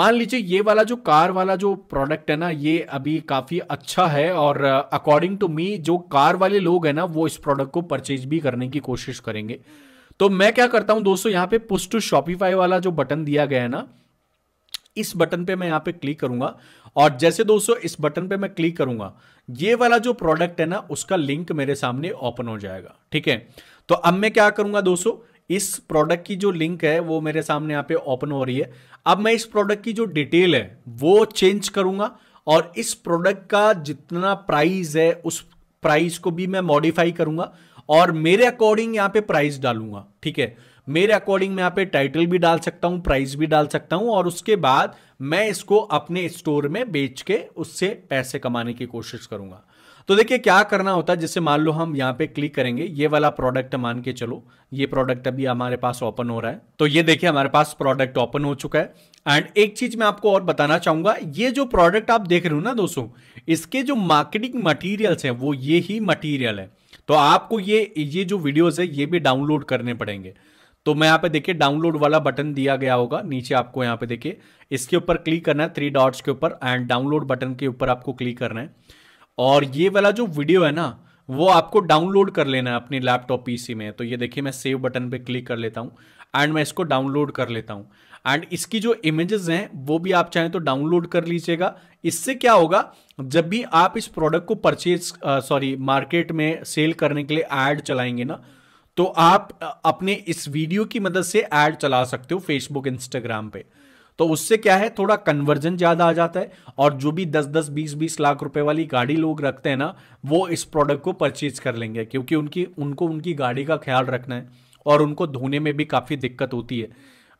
Speaker 1: मान लीजिए ये वाला जो कार वाला जो प्रोडक्ट है ना ये अभी काफ़ी अच्छा है और अकॉर्डिंग टू मी जो कार वाले लोग हैं ना वो इस प्रोडक्ट को परचेज भी करने की कोशिश करेंगे तो मैं क्या करता हूं दोस्तों यहाँ पे पुश टू शॉपिफाई वाला जो बटन दिया गया है ना इस बटन पे मैं यहाँ पे क्लिक करूंगा और जैसे दोस्तों इस बटन पे मैं क्लिक करूंगा ये वाला जो प्रोडक्ट है ना उसका लिंक मेरे सामने ओपन हो जाएगा ठीक है तो अब मैं क्या करूंगा दोस्तों इस प्रोडक्ट की जो लिंक है वो मेरे सामने यहाँ पे ओपन हो रही है अब मैं इस प्रोडक्ट की जो डिटेल है वो चेंज करूंगा और इस प्रोडक्ट का जितना प्राइस है उस प्राइस को भी मैं मॉडिफाई करूंगा और मेरे अकॉर्डिंग यहाँ पे प्राइस डालूंगा ठीक है मेरे अकॉर्डिंग मैं यहाँ पे टाइटल भी डाल सकता हूँ प्राइस भी डाल सकता हूँ और उसके बाद मैं इसको अपने स्टोर में बेच के उससे पैसे कमाने की कोशिश करूंगा तो देखिए क्या करना होता है जिससे मान लो हम यहाँ पे क्लिक करेंगे ये वाला प्रोडक्ट मान के चलो ये प्रोडक्ट अभी हमारे पास ओपन हो रहा है तो ये देखिए हमारे पास प्रोडक्ट ओपन हो चुका है एंड एक चीज मैं आपको और बताना चाहूंगा ये जो प्रोडक्ट आप देख रहे हो ना दोस्तों इसके जो मार्केटिंग मटीरियल्स हैं वो ये ही मटीरियल है तो आपको ये ये जो वीडियोज है ये भी डाउनलोड करने पड़ेंगे तो मैं यहाँ पे देखिए डाउनलोड वाला बटन दिया गया होगा नीचे आपको यहाँ पे देखिए इसके ऊपर क्लिक करना है थ्री डॉट्स के ऊपर एंड डाउनलोड बटन के ऊपर आपको क्लिक करना है और ये वाला जो वीडियो है ना वो आपको डाउनलोड कर लेना है अपने लैपटॉप पीसी में तो ये देखिए मैं सेव बटन पे क्लिक कर लेता हूँ एंड मैं इसको डाउनलोड कर लेता हूँ एंड इसकी जो इमेजेस हैं वो भी आप चाहें तो डाउनलोड कर लीजिएगा इससे क्या होगा जब भी आप इस प्रोडक्ट को परचेज सॉरी मार्केट में सेल करने के लिए ऐड चलाएंगे ना तो आप अपने इस वीडियो की मदद से एड चला सकते हो फेसबुक इंस्टाग्राम पर तो उससे क्या है थोड़ा कन्वर्जन ज्यादा आ जाता है और जो भी 10 10 20 20 लाख रुपए वाली गाड़ी लोग रखते हैं ना वो इस प्रोडक्ट को परचेज कर लेंगे क्योंकि उनकी उनको उनकी गाड़ी का ख्याल रखना है और उनको धोने में भी काफ़ी दिक्कत होती है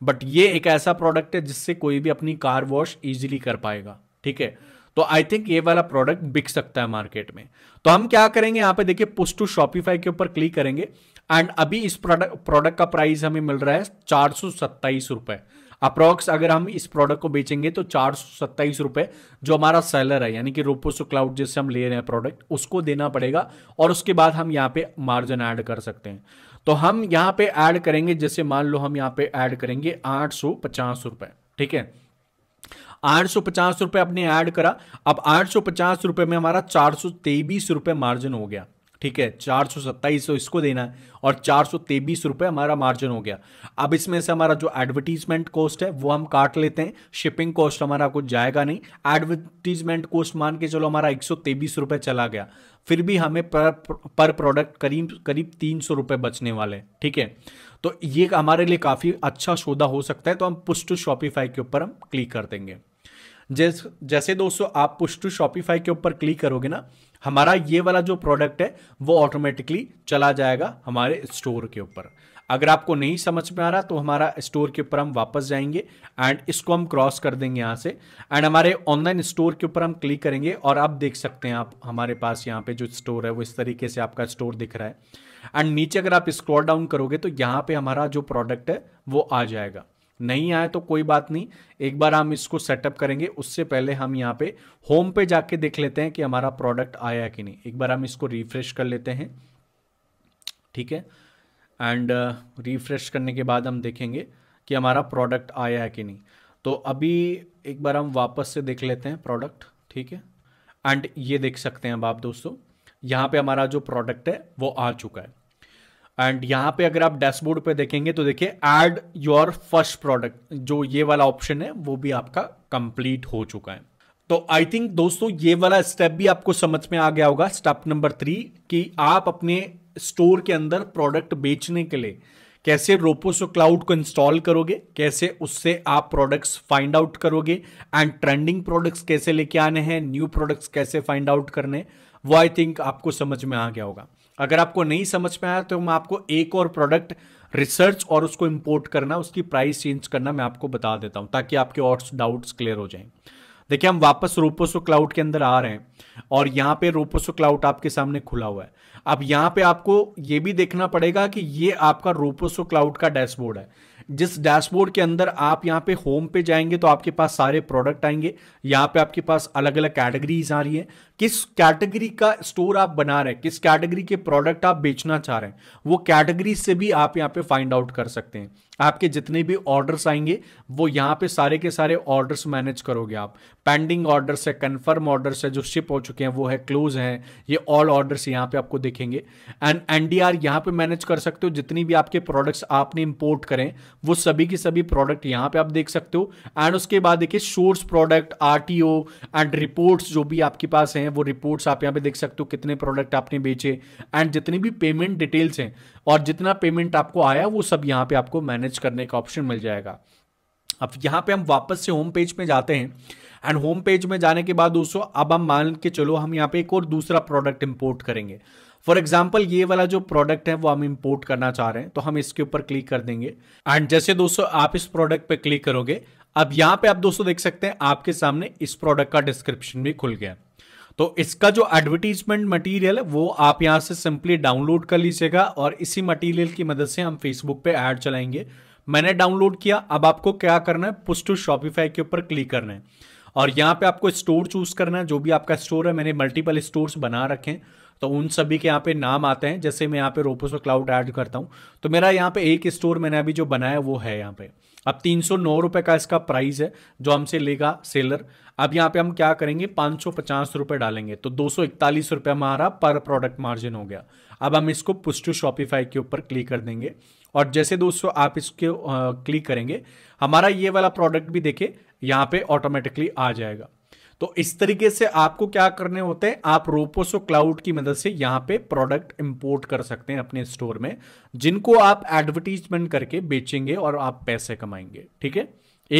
Speaker 1: बट ये एक ऐसा प्रोडक्ट है जिससे कोई भी अपनी कार वॉश ईजिली कर पाएगा ठीक है तो आई थिंक ये वाला प्रोडक्ट बिक सकता है मार्केट में तो हम क्या करेंगे यहाँ पे देखिए पुश टू शॉपिफाई के ऊपर क्लिक करेंगे एंड अभी इस प्रोडक्ट प्रोडक्ट का प्राइस हमें मिल रहा है चार सौ सत्ताईस रुपये अप्रॉक्स अगर हम इस प्रोडक्ट को बेचेंगे तो चार सौ सत्ताईस रुपए जो हमारा सेलर है यानी कि रोपोसो क्लाउड जिससे हम ले रहे हैं प्रोडक्ट उसको देना पड़ेगा और उसके बाद हम यहाँ पे मार्जिन ऐड कर सकते हैं तो हम यहाँ पे ऐड करेंगे जैसे मान लो हम यहाँ पे ऐड करेंगे आठ सौ पचास रुपए ठीक है आठ सौ पचास रुपये अपने ऐड करा अब आठ सौ पचास रुपये में हमारा चार सौ तेईस रुपये मार्जिन हो गया ठीक है चार सौ सत्ताईस सौ इसको देना है और चार सौ तेबीस रुपए हमारा मार्जिन हो गया अब इसमें से हमारा जो एडवर्टीजमेंट कॉस्ट है वो हम काट लेते हैं शिपिंग कॉस्ट हमारा कुछ जाएगा नहीं एडवर्टीजमेंट कॉस्ट मान के चलो हमारा एक सौ तेबीस रुपए चला गया फिर भी हमें पर पर प्रोडक्ट करीब करीब तीन सौ रुपए बचने वाले ठीक है तो ये हमारे लिए काफ़ी अच्छा सौदा हो सकता है तो हम पुष्ट शॉपिफाई के ऊपर हम क्लिक कर देंगे जैस जैसे दोस्तों आप पुश टू शॉपिफाई के ऊपर क्लिक करोगे ना हमारा ये वाला जो प्रोडक्ट है वो ऑटोमेटिकली चला जाएगा हमारे स्टोर के ऊपर अगर आपको नहीं समझ में आ रहा तो हमारा स्टोर के ऊपर हम वापस जाएंगे एंड इसको हम क्रॉस कर देंगे यहाँ से एंड हमारे ऑनलाइन स्टोर के ऊपर हम क्लिक करेंगे और आप देख सकते हैं आप हमारे पास यहाँ पे जो स्टोर है वो इस तरीके से आपका स्टोर दिख रहा है एंड नीचे अगर आप स्क्रॉल डाउन करोगे तो यहाँ पे हमारा जो प्रोडक्ट है वो आ जाएगा नहीं आए तो कोई बात नहीं एक बार हम इसको सेटअप करेंगे उससे पहले हम यहाँ पे होम पे जाके देख लेते हैं कि हमारा प्रोडक्ट आया कि नहीं एक बार हम इसको रिफ्रेश कर लेते हैं ठीक है एंड रिफ्रेश uh, करने के बाद हम देखेंगे कि हमारा प्रोडक्ट आया है कि नहीं तो अभी एक बार हम वापस से देख लेते हैं प्रोडक्ट ठीक है एंड ये देख सकते हैं अब आप दोस्तों यहाँ पे हमारा जो प्रोडक्ट है वो आ चुका है एंड यहां पे अगर आप डैशबोर्ड पे देखेंगे तो देखिए ऐड योर फर्स्ट प्रोडक्ट जो ये वाला ऑप्शन है वो भी आपका कंप्लीट हो चुका है तो आई थिंक दोस्तों ये वाला स्टेप भी आपको समझ में आ गया होगा स्टेप नंबर थ्री कि आप अपने स्टोर के अंदर प्रोडक्ट बेचने के लिए कैसे रोपोसो क्लाउड को इंस्टॉल करोगे कैसे उससे आप प्रोडक्ट्स फाइंड आउट करोगे एंड ट्रेंडिंग प्रोडक्ट्स कैसे लेके आने हैं न्यू प्रोडक्ट्स कैसे फाइंड आउट करने वो आई थिंक आपको समझ में आ गया होगा अगर आपको नहीं समझ में आया तो मैं आपको एक और प्रोडक्ट रिसर्च और उसको इम्पोर्ट करना उसकी प्राइस चेंज करना मैं आपको बता देता हूं ताकि आपके और डाउट्स क्लियर हो जाएं देखिए हम वापस रोपोसो क्लाउड के अंदर आ रहे हैं और यहां पे रोपोसो क्लाउड आपके सामने खुला हुआ है अब यहां पे आपको ये भी देखना पड़ेगा कि ये आपका रोपोसो क्लाउड का डैशबोर्ड है जिस डैशबोर्ड के अंदर आप यहाँ पे होम पे जाएंगे तो आपके पास सारे प्रोडक्ट आएंगे यहाँ पे आपके पास अलग अलग कैटेगरीज आ रही है किस कैटेगरी का स्टोर आप बना रहे हैं किस कैटेगरी के प्रोडक्ट आप बेचना चाह रहे हैं वो कैटेगरी से भी आप यहाँ पे फाइंड आउट कर सकते हैं आपके जितने भी ऑर्डर्स आएंगे वो यहाँ पे सारे के सारे ऑर्डर्स मैनेज करोगे आप पेंडिंग ऑर्डर्स है कन्फर्म ऑर्डर्स है जो शिप हो चुके हैं वो है क्लोज हैं ये ऑल ऑर्डर्स यहाँ पे आपको दिखेंगे एंड एन डी आर यहाँ पर मैनेज कर सकते हो जितनी भी आपके प्रोडक्ट्स आपने इम्पोर्ट करें वो सभी के सभी प्रोडक्ट यहाँ पर आप देख सकते हो एंड उसके बाद देखिए source product R T O and reports जो भी आपके पास हैं वो रिपोर्ट्स आप यहाँ पे देख सकते हो कितने प्रोडक्ट आपने बेचे एंड जितनी भी पेमेंट डिटेल्स हैं और जितना पेमेंट आपको आया वो सब यहाँ पे आपको मैनेज मैनेज करने का ऑप्शन मिल जाएगा अब यहाँ पे हम वापस से होम पेज में जाते हैं एंड होम पेज में जाने के बाद दोस्तों अब हम मान के चलो हम यहाँ पे एक और दूसरा प्रोडक्ट इंपोर्ट करेंगे फॉर एग्जाम्पल ये वाला जो प्रोडक्ट है वो हम इंपोर्ट करना चाह रहे हैं तो हम इसके ऊपर क्लिक कर देंगे एंड जैसे दोस्तों आप इस प्रोडक्ट पे क्लिक करोगे अब यहाँ पे आप दोस्तों देख सकते हैं आपके सामने इस प्रोडक्ट का डिस्क्रिप्शन भी खुल गया तो इसका जो एडवर्टीजमेंट मटेरियल है वो आप यहाँ से सिंपली डाउनलोड कर लीजिएगा और इसी मटेरियल की मदद से हम फेसबुक पे ऐड चलाएंगे मैंने डाउनलोड किया अब आपको क्या करना है पुस्ट टू शॉपिफाई के ऊपर क्लिक करना है और यहाँ पे आपको स्टोर चूज करना है जो भी आपका स्टोर है मैंने मल्टीपल स्टोर्स बना रखे हैं तो उन सभी के यहाँ पे नाम आते हैं जैसे मैं यहाँ पे रोपोसो क्लाउड ऐड करता हूँ तो मेरा यहाँ पे एक स्टोर मैंने अभी जो बनाया वो है यहाँ पे अब तीन सौ नौ रुपये का इसका प्राइस है जो हमसे लेगा सेलर अब यहाँ पे हम क्या करेंगे पाँच सौ पचास रुपये डालेंगे तो दो सौ इकतालीस रुपये हमारा पर प्रोडक्ट मार्जिन हो गया अब हम इसको पुश टू शॉपिफाई के ऊपर क्लिक कर देंगे और जैसे दोस्तों आप इसके क्लिक करेंगे हमारा ये वाला प्रोडक्ट भी देखे यहाँ पे ऑटोमेटिकली आ जाएगा तो इस तरीके से आपको क्या करने होते हैं आप रोपोसो क्लाउड की मदद से यहां पे प्रोडक्ट इंपोर्ट कर सकते हैं अपने स्टोर में जिनको आप एडवर्टीजमेंट करके बेचेंगे और आप पैसे कमाएंगे ठीक है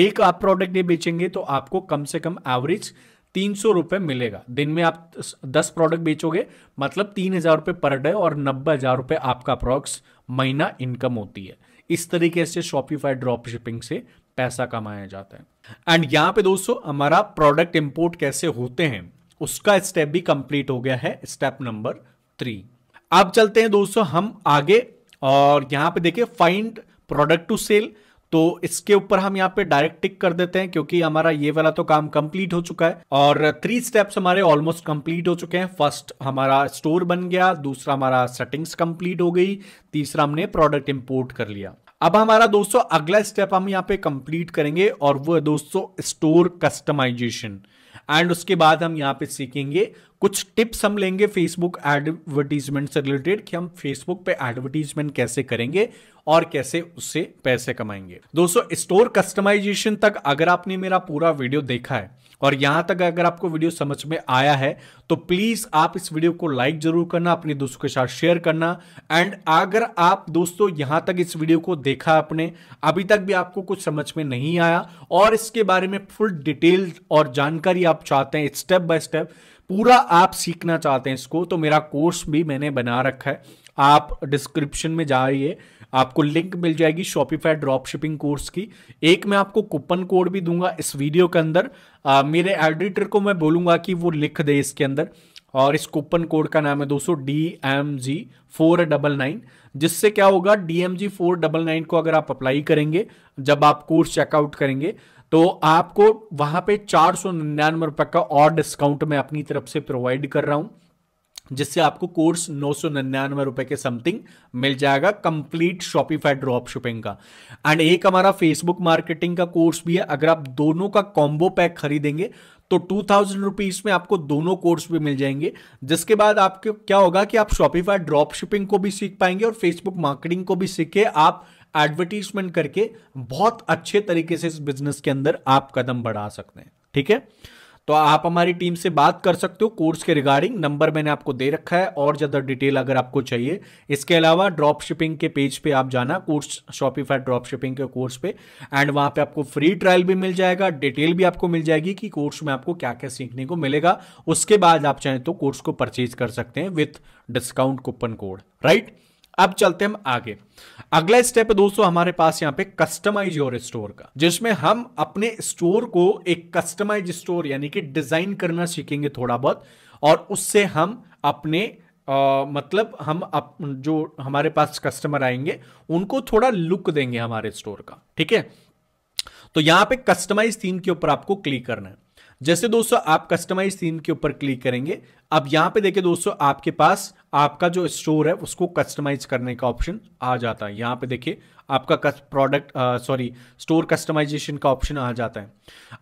Speaker 1: एक आप प्रोडक्ट ये बेचेंगे तो आपको कम से कम एवरेज तीन सौ रुपये मिलेगा दिन में आप दस प्रोडक्ट बेचोगे मतलब तीन हज़ार रुपये पर डे और नब्बे हज़ार रुपये आपका अप्रॉक्स महीना इनकम होती है इस तरीके से शॉपिफाई ड्रॉप शिपिंग से पैसा कमाया जाता है एंड यहां पे दोस्तों हमारा प्रोडक्ट इंपोर्ट कैसे होते हैं उसका स्टेप भी कंप्लीट हो गया है स्टेप नंबर थ्री अब चलते हैं दोस्तों हम आगे और यहां पे देखिए फाइंड प्रोडक्ट टू सेल तो इसके ऊपर हम यहाँ पे डायरेक्ट टिक कर देते हैं क्योंकि हमारा ये वाला तो काम कंप्लीट हो चुका है और थ्री स्टेप्स हमारे ऑलमोस्ट कंप्लीट हो चुके हैं फर्स्ट हमारा स्टोर बन गया दूसरा हमारा सेटिंग्स कंप्लीट हो गई तीसरा हमने प्रोडक्ट इंपोर्ट कर लिया अब हमारा दोस्तों अगला स्टेप हम यहाँ पे कंप्लीट करेंगे और वो है दोस्तों स्टोर कस्टमाइजेशन एंड उसके बाद हम यहाँ पे सीखेंगे कुछ टिप्स हम लेंगे फेसबुक एडवर्टीजमेंट से रिलेटेड कि हम फेसबुक पे एडवर्टीजमेंट कैसे करेंगे और कैसे उससे पैसे कमाएंगे दोस्तों स्टोर कस्टमाइजेशन तक अगर आपने मेरा पूरा वीडियो देखा है और यहां तक अगर आपको वीडियो समझ में आया है तो प्लीज आप इस वीडियो को लाइक जरूर करना अपने दोस्तों के साथ शेयर करना एंड अगर आप दोस्तों यहां तक इस वीडियो को देखा आपने अभी तक भी आपको कुछ समझ में नहीं आया और इसके बारे में फुल डिटेल और जानकारी आप चाहते हैं स्टेप बाय स्टेप पूरा आप सीखना चाहते हैं इसको तो मेरा कोर्स भी मैंने बना रखा है आप डिस्क्रिप्शन में जाइए आपको लिंक मिल जाएगी शॉपिफाई ड्रॉप शिपिंग कोर्स की एक मैं आपको कूपन कोड भी दूंगा इस वीडियो के अंदर आ, मेरे एडिटर को मैं बोलूंगा कि वो लिख दे इसके अंदर और इस कूपन कोड का नाम है दोस्तों D M G four double nine जिससे क्या होगा D M G four double nine को अगर आप अप्लाई करेंगे जब आप कोर्स चेकआउट करेंगे तो आपको वहां पे चार सौ निन्यानवे रुपए का और डिस्काउंट मैं अपनी तरफ से प्रोवाइड कर रहा हूं जिससे आपको कोर्स नौ सौ निन्यानवे रुपए के समथिंग मिल जाएगा कंप्लीट शॉपिफाई ड्रॉप शिपिंग का एंड एक हमारा फेसबुक मार्केटिंग का कोर्स भी है अगर आप दोनों का कॉम्बो पैक खरीदेंगे तो टू थाउजेंड रुपीज में आपको दोनों कोर्स भी मिल जाएंगे जिसके बाद आपके क्या होगा कि आप शॉपिफाई ड्रॉप शिपिंग को भी सीख पाएंगे और फेसबुक मार्केटिंग को भी सीखे आप एडवर्टीजमेंट करके बहुत अच्छे तरीके से इस बिजनेस के अंदर आप कदम बढ़ा सकते हैं ठीक है तो आप हमारी टीम से बात कर सकते हो कोर्स के रिगार्डिंग नंबर मैंने आपको दे रखा है और ज़्यादा डिटेल अगर आपको चाहिए इसके अलावा ड्रॉप शिपिंग के पेज पे आप जाना कोर्स शॉपिफाई ड्रॉप शिपिंग के कोर्स पे एंड वहां पे आपको फ्री ट्रायल भी मिल जाएगा डिटेल भी आपको मिल जाएगी कि कोर्स में आपको क्या क्या सीखने को मिलेगा उसके बाद आप चाहें तो कोर्स को परचेज कर सकते हैं with discount coupon code right अब चलते हम आगे अगला स्टेप है दोस्तों हमारे पास यहाँ पे कस्टमाइज योर स्टोर का जिसमें हम अपने स्टोर को एक कस्टमाइज स्टोर यानी कि डिजाइन करना सीखेंगे थोड़ा बहुत और उससे हम अपने आ, मतलब हम अप, जो हमारे पास कस्टमर आएंगे उनको थोड़ा लुक देंगे हमारे स्टोर का ठीक है तो यहां पे कस्टमाइज थीम के ऊपर आपको क्लिक करना है जैसे दोस्तों आप कस्टमाइज थीम के ऊपर क्लिक करेंगे अब यहां पे देखिए दोस्तों आपके पास आपका जो स्टोर है उसको कस्टमाइज करने का ऑप्शन आ जाता है यहां पे देखिए आपका प्रोडक्ट सॉरी स्टोर कस्टमाइजेशन का ऑप्शन आ जाता है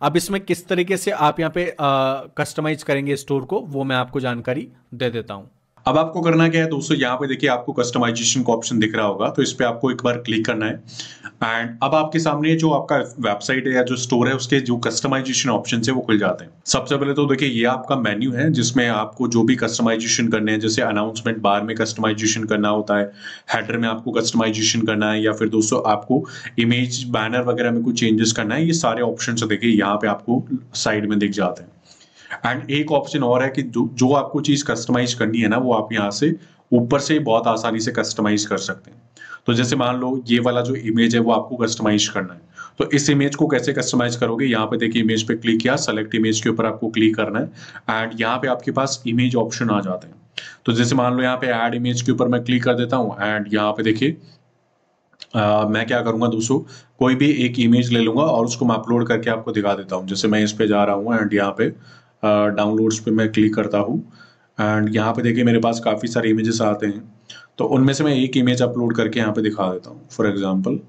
Speaker 1: अब इसमें किस तरीके से आप यहाँ पे कस्टमाइज करेंगे स्टोर को वो मैं आपको जानकारी दे देता हूं अब आपको करना क्या है दोस्तों यहाँ पे देखिए आपको कस्टमाइजेशन का ऑप्शन दिख रहा होगा तो इस पर आपको एक बार क्लिक करना है एंड अब आपके सामने जो आपका वेबसाइट है या जो स्टोर है उसके जो कस्टमाइजेशन ऑप्शन है वो खुल जाते हैं सबसे पहले तो देखिए ये आपका मेन्यू है जिसमें आपको जो भी कस्टमाइजेशन करने हैं जैसे अनाउंसमेंट बार में कस्टमाइजेशन करना होता है हेडर में आपको कस्टमाइजेशन करना है या फिर दोस्तों आपको इमेज बैनर वगैरह में कुछ चेंजेस करना है ये सारे ऑप्शन देखिए यहाँ पे आपको साइड में दिख जाते हैं एंड एक ऑप्शन और है कि जो जो आपको चीज़ कस्टमाइज करनी है ना वो आप यहाँ से ऊपर से बहुत आसानी से कस्टमाइज कर सकते हैं तो जैसे मान लो ये वाला जो इमेज है वो आपको कस्टमाइज करना है तो इस इमेज को कैसे कस्टमाइज करोगे यहाँ पे देखिए इमेज पे क्लिक किया सेलेक्ट इमेज के ऊपर आपको क्लिक करना है एंड यहाँ पे आपके पास इमेज ऑप्शन आ जाते हैं तो जैसे मान लो यहाँ पे एड इमेज के ऊपर मैं क्लिक कर देता हूँ एंड यहाँ पे देखिए मैं क्या करूंगा दोस्तों कोई भी एक इमेज ले लूंगा और उसको मैं अपलोड करके आपको दिखा देता हूँ जैसे मैं इस पे जा रहा हूँ एंड यहाँ पे डाउनलोड्स पे मैं क्लिक करता हूँ एंड यहाँ पे देखिए मेरे पास काफ़ी सारे इमेजेस आते हैं तो उनमें से मैं एक इमेज अपलोड करके यहाँ पे दिखा देता हूँ फॉर एग्जांपल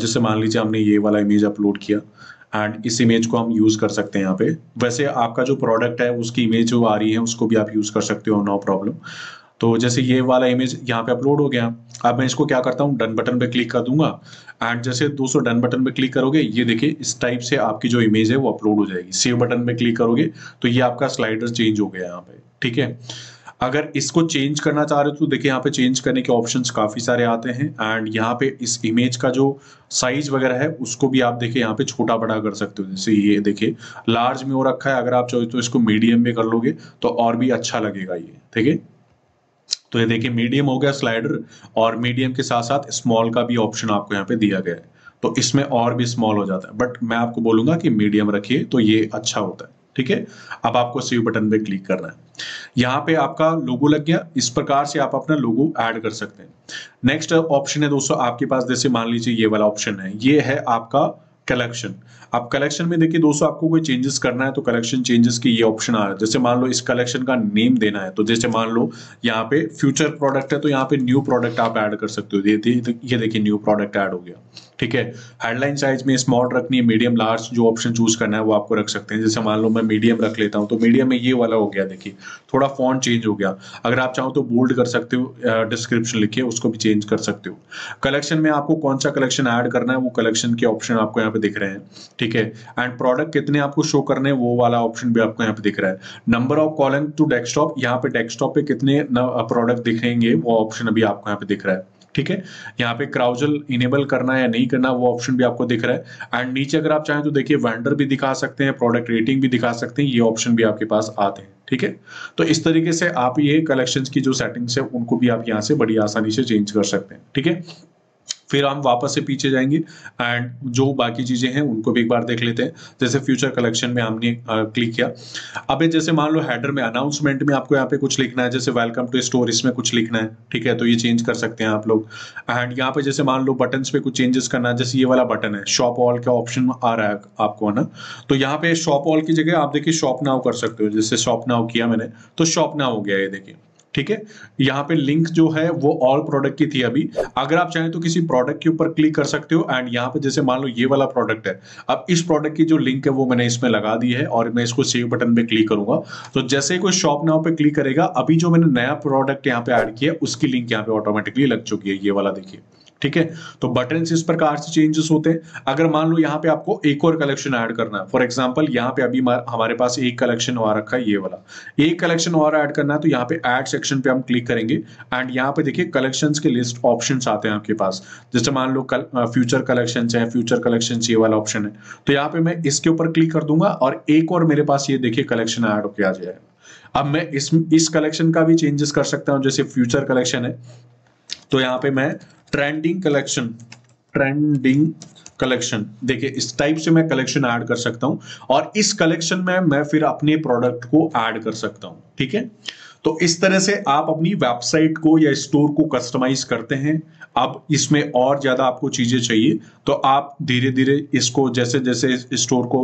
Speaker 1: जैसे मान लीजिए हमने ये वाला इमेज अपलोड किया एंड इस इमेज को हम यूज़ कर सकते हैं यहाँ पे वैसे आपका जो प्रोडक्ट है उसकी इमेज जो आ रही है उसको भी आप यूज़ कर सकते हो नो प्रॉब्लम तो जैसे ये वाला इमेज यहाँ पे अपलोड हो गया अब मैं इसको क्या करता हूँ डन बटन पे क्लिक कर दूंगा एंड जैसे सौ डन बटन पे क्लिक करोगे ये देखिए इस टाइप से आपकी जो इमेज है वो अपलोड हो जाएगी सेव बटन पे क्लिक करोगे तो ये आपका स्लाइडर चेंज हो गया यहाँ पे ठीक है अगर इसको चेंज करना चाह रहे हो तो देखिए यहाँ पे चेंज करने के ऑप्शंस काफ़ी सारे आते हैं एंड यहाँ पे इस इमेज का जो साइज वगैरह है उसको भी आप देखिए यहाँ पे छोटा बड़ा कर सकते हो जैसे ये देखिए लार्ज में हो रखा है अगर आप चाहो तो इसको मीडियम में कर लोगे तो और भी अच्छा लगेगा ये ठीक है तो ये देखिए मीडियम हो गया स्लाइडर और मीडियम के साथ साथ स्मॉल का भी ऑप्शन आपको यहाँ पे दिया गया है तो इसमें और भी स्मॉल हो जाता है बट मैं आपको बोलूंगा कि मीडियम रखिए तो ये अच्छा होता है ठीक है अब आपको सेव बटन पे क्लिक करना है यहाँ पे आपका लोगो लग गया इस प्रकार से आप अपना लोगो ऐड कर सकते हैं नेक्स्ट ऑप्शन है दोस्तों आपके पास जैसे मान लीजिए ये वाला ऑप्शन है ये है आपका कलेक्शन आप कलेक्शन में देखिए दोस्तों आपको कोई चेंजेस करना है तो कलेक्शन चेंजेस की ये ऑप्शन आ रहा है जैसे मान लो इस कलेक्शन का नेम देना है तो जैसे मान लो यहाँ पे फ्यूचर प्रोडक्ट है तो यहाँ पे न्यू प्रोडक्ट आप ऐड कर सकते हो ये ये देखिए न्यू प्रोडक्ट ऐड हो गया ठीक है हेडलाइन साइज में स्मॉल रखनी है मीडियम लार्ज जो ऑप्शन चूज करना है वो आपको रख सकते हैं जैसे मान लो मैं मीडियम रख लेता हूँ तो मीडियम में ये वाला हो गया देखिए थोड़ा फॉन्ट चेंज हो गया अगर आप चाहो तो बोल्ड कर सकते हो डिस्क्रिप्शन लिखिए उसको भी चेंज कर सकते हो कलेक्शन में आपको कौन सा कलेक्शन ऐड करना है वो कलेक्शन के ऑप्शन आपको यहाँ पे दिख रहे हैं ठीक ठीक है एंड प्रोडक्ट कितने आपको शो करने वो वाला ऑप्शन भी आपको यहाँ पे दिख रहा है number of calling to desktop यहाँ पे डेस्कटॉप पे कितने प्रोडक्ट दिखेंगे वो ऑप्शन अभी आपको यहाँ पे दिख रहा है ठीक है यहाँ पे क्राउजल इनेबल करना या नहीं करना वो ऑप्शन भी आपको दिख रहा है एंड नीचे अगर आप चाहें तो देखिए वेंडर भी दिखा सकते हैं प्रोडक्ट रेटिंग भी दिखा सकते हैं ये ऑप्शन भी आपके पास आते हैं ठीक है तो इस तरीके से आप ये कलेक्शंस की जो सेटिंग्स है उनको भी आप यहाँ से बड़ी आसानी से चेंज कर सकते हैं ठीक है फिर हम वापस से पीछे जाएंगे एंड जो बाकी चीज़ें हैं उनको भी एक बार देख लेते हैं जैसे फ्यूचर कलेक्शन में हमने क्लिक किया अब जैसे मान लो हैडर में अनाउंसमेंट में आपको यहाँ पे कुछ लिखना है जैसे वेलकम टू स्टोर इसमें कुछ लिखना है ठीक है तो ये चेंज कर सकते हैं आप लोग एंड यहाँ पे जैसे मान लो बटन पे कुछ चेंजेस करना है जैसे ये वाला बटन है शॉप ऑल का ऑप्शन आ रहा है आपको है ना तो यहाँ पे शॉप ऑल की जगह आप देखिए शॉप नाउ कर सकते हो जैसे शॉप नाउ किया मैंने तो शॉप नाउ हो गया ये देखिए ठीक है यहाँ पे लिंक जो है वो ऑल प्रोडक्ट की थी अभी अगर आप चाहें तो किसी प्रोडक्ट के ऊपर क्लिक कर सकते हो एंड यहाँ पे जैसे मान लो ये वाला प्रोडक्ट है अब इस प्रोडक्ट की जो लिंक है वो मैंने इसमें लगा दी है और मैं इसको सेव बटन पे क्लिक करूंगा तो जैसे कोई शॉप नाउ पे क्लिक करेगा अभी जो मैंने नया प्रोडक्ट यहाँ पे ऐड किया उसकी लिंक यहाँ पे ऑटोमेटिकली लग चुकी है ये वाला देखिए ठीक है तो बटन इस प्रकार से चेंजेस होते हैं अगर मान लो यहाँ पे आपको एक और कलेक्शन ऐड करना है फॉर एग्जाम्पल यहाँ पे अभी हमारे पास एक कलेक्शन और रखा है ये वाला एक कलेक्शन और ऐड करना है तो यहाँ पे ऐड सेक्शन पे हम क्लिक करेंगे एंड यहाँ पे देखिए कलेक्शन के लिस्ट ऑप्शन आते हैं आपके पास जैसे मान लो कल, फ्यूचर कलेक्शन है फ्यूचर कलेक्शन ये वाला ऑप्शन है तो यहाँ पे मैं इसके ऊपर क्लिक कर दूंगा और एक और मेरे पास ये देखिए कलेक्शन ऐड किया आ जाएगा अब मैं इस इस कलेक्शन का भी चेंजेस कर सकता हूं जैसे फ्यूचर कलेक्शन है तो यहाँ पे मैं ट्रेंडिंग कलेक्शन ट्रेंडिंग कलेक्शन देखिए इस टाइप से मैं कलेक्शन ऐड कर सकता हूं और इस कलेक्शन में मैं फिर अपने प्रोडक्ट को ऐड कर सकता हूं ठीक है तो इस तरह से आप अपनी वेबसाइट को या स्टोर को कस्टमाइज करते हैं अब इसमें और ज़्यादा आपको चीज़ें चाहिए तो आप धीरे धीरे इसको जैसे जैसे स्टोर को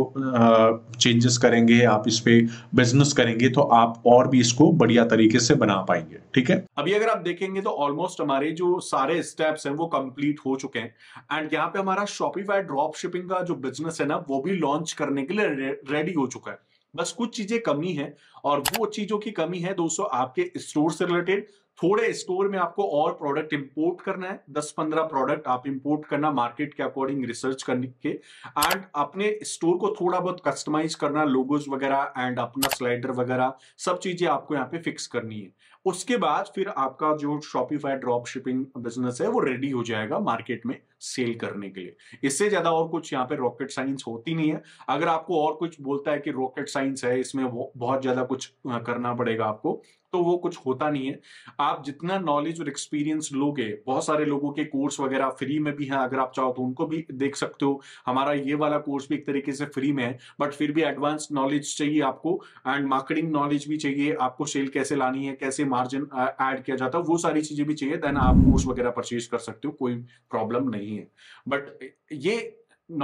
Speaker 1: चेंजेस करेंगे आप इस पर बिजनेस करेंगे तो आप और भी इसको बढ़िया तरीके से बना पाएंगे ठीक है अभी अगर आप देखेंगे तो ऑलमोस्ट हमारे जो सारे स्टेप्स हैं वो कंप्लीट हो चुके हैं एंड यहाँ पे हमारा शॉपिंग ड्रॉप शिपिंग का जो बिजनेस है ना वो भी लॉन्च करने के लिए रेडी हो चुका है बस कुछ चीजें कमी है और वो चीजों की कमी है दोस्तों आपके स्टोर से रिलेटेड थोड़े स्टोर में आपको और प्रोडक्ट इंपोर्ट करना है दस पंद्रह प्रोडक्ट आप इंपोर्ट करना मार्केट के अकॉर्डिंग रिसर्च करने के एंड अपने स्टोर को थोड़ा बहुत कस्टमाइज करना लोगोज वगैरह एंड अपना स्लाइडर वगैरह सब चीजें आपको यहाँ पे फिक्स करनी है उसके बाद फिर आपका जो शॉपिफाई ड्रॉप शिपिंग बिजनेस है वो रेडी हो जाएगा मार्केट में सेल करने के लिए इससे ज्यादा और कुछ यहाँ पे रॉकेट साइंस होती नहीं है अगर आपको और कुछ बोलता है कि रॉकेट साइंस है इसमें बहुत ज्यादा कुछ करना पड़ेगा आपको तो वो कुछ होता नहीं है आप जितना नॉलेज और एक्सपीरियंस लोगे बहुत सारे लोगों के कोर्स वगैरह फ्री में भी हैं अगर आप चाहो तो उनको भी देख सकते हो हमारा ये वाला कोर्स भी एक तरीके से फ्री में है बट फिर भी एडवांस नॉलेज चाहिए आपको एंड मार्केटिंग नॉलेज भी चाहिए आपको सेल कैसे लानी है कैसे मार्जिन एड किया जाता है वो सारी चीजें भी चाहिए देन आप कोर्स वगैरह परचेज कर सकते हो कोई प्रॉब्लम नहीं नहीं है बट ये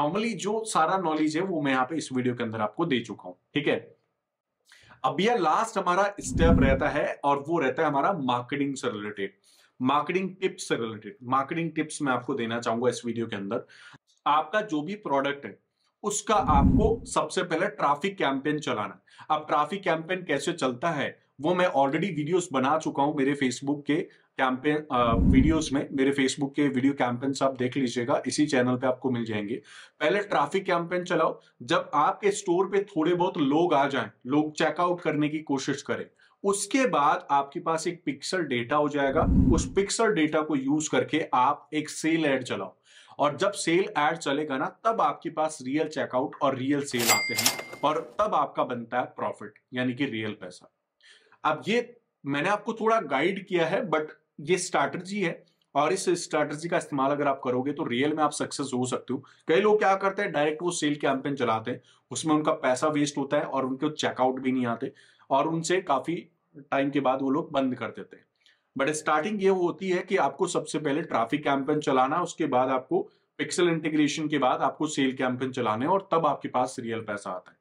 Speaker 1: नॉर्मली जो सारा नॉलेज है वो मैं यहाँ पे इस वीडियो के अंदर आपको दे चुका हूं ठीक है अब यह लास्ट हमारा स्टेप रहता है और वो रहता है हमारा मार्केटिंग से रिलेटेड मार्केटिंग टिप्स से रिलेटेड मार्केटिंग टिप्स मैं आपको देना चाहूंगा इस वीडियो के अंदर आपका जो भी प्रोडक्ट है उसका आपको सबसे पहले ट्रैफिक कैंपेन चलाना अब ट्रैफिक कैंपेन कैसे चलता है वो मैं ऑलरेडी वीडियोस बना चुका हूं मेरे फेसबुक के कैंपेन वीडियोस uh, में मेरे फेसबुक के वीडियो कैंपेन आप देख लीजिएगा इसी चैनल पे आपको मिल जाएंगे पहले ट्रैफिक कैंपेन चलाओ जब आपके स्टोर पे थोड़े बहुत लोग आ जाएं लोग चेकआउट करने की कोशिश करें उसके बाद आपके पास एक पिक्सल डेटा हो जाएगा उस पिक्सल डेटा को यूज करके आप एक सेल एड चलाओ और जब सेल एड चलेगा ना तब आपके पास रियल चेकआउट और रियल सेल आते हैं और तब आपका बनता है प्रॉफिट यानी कि रियल पैसा अब ये मैंने आपको थोड़ा गाइड किया है बट ये स्ट्रैटर्जी है और इस स्ट्रैटर्जी का इस्तेमाल अगर आप करोगे तो रियल में आप सक्सेस हो सकते हो कई लोग क्या करते हैं डायरेक्ट वो सेल कैंपेन चलाते हैं उसमें उनका पैसा वेस्ट होता है और उनके चेकआउट भी नहीं आते और उनसे काफी टाइम के बाद वो लोग बंद कर देते हैं बट स्टार्टिंग ये होती है कि आपको सबसे पहले ट्रैफिक कैंपेन चलाना उसके बाद आपको पिक्सल इंटीग्रेशन के बाद आपको सेल कैंपेन चलाने और तब आपके पास रियल पैसा आता है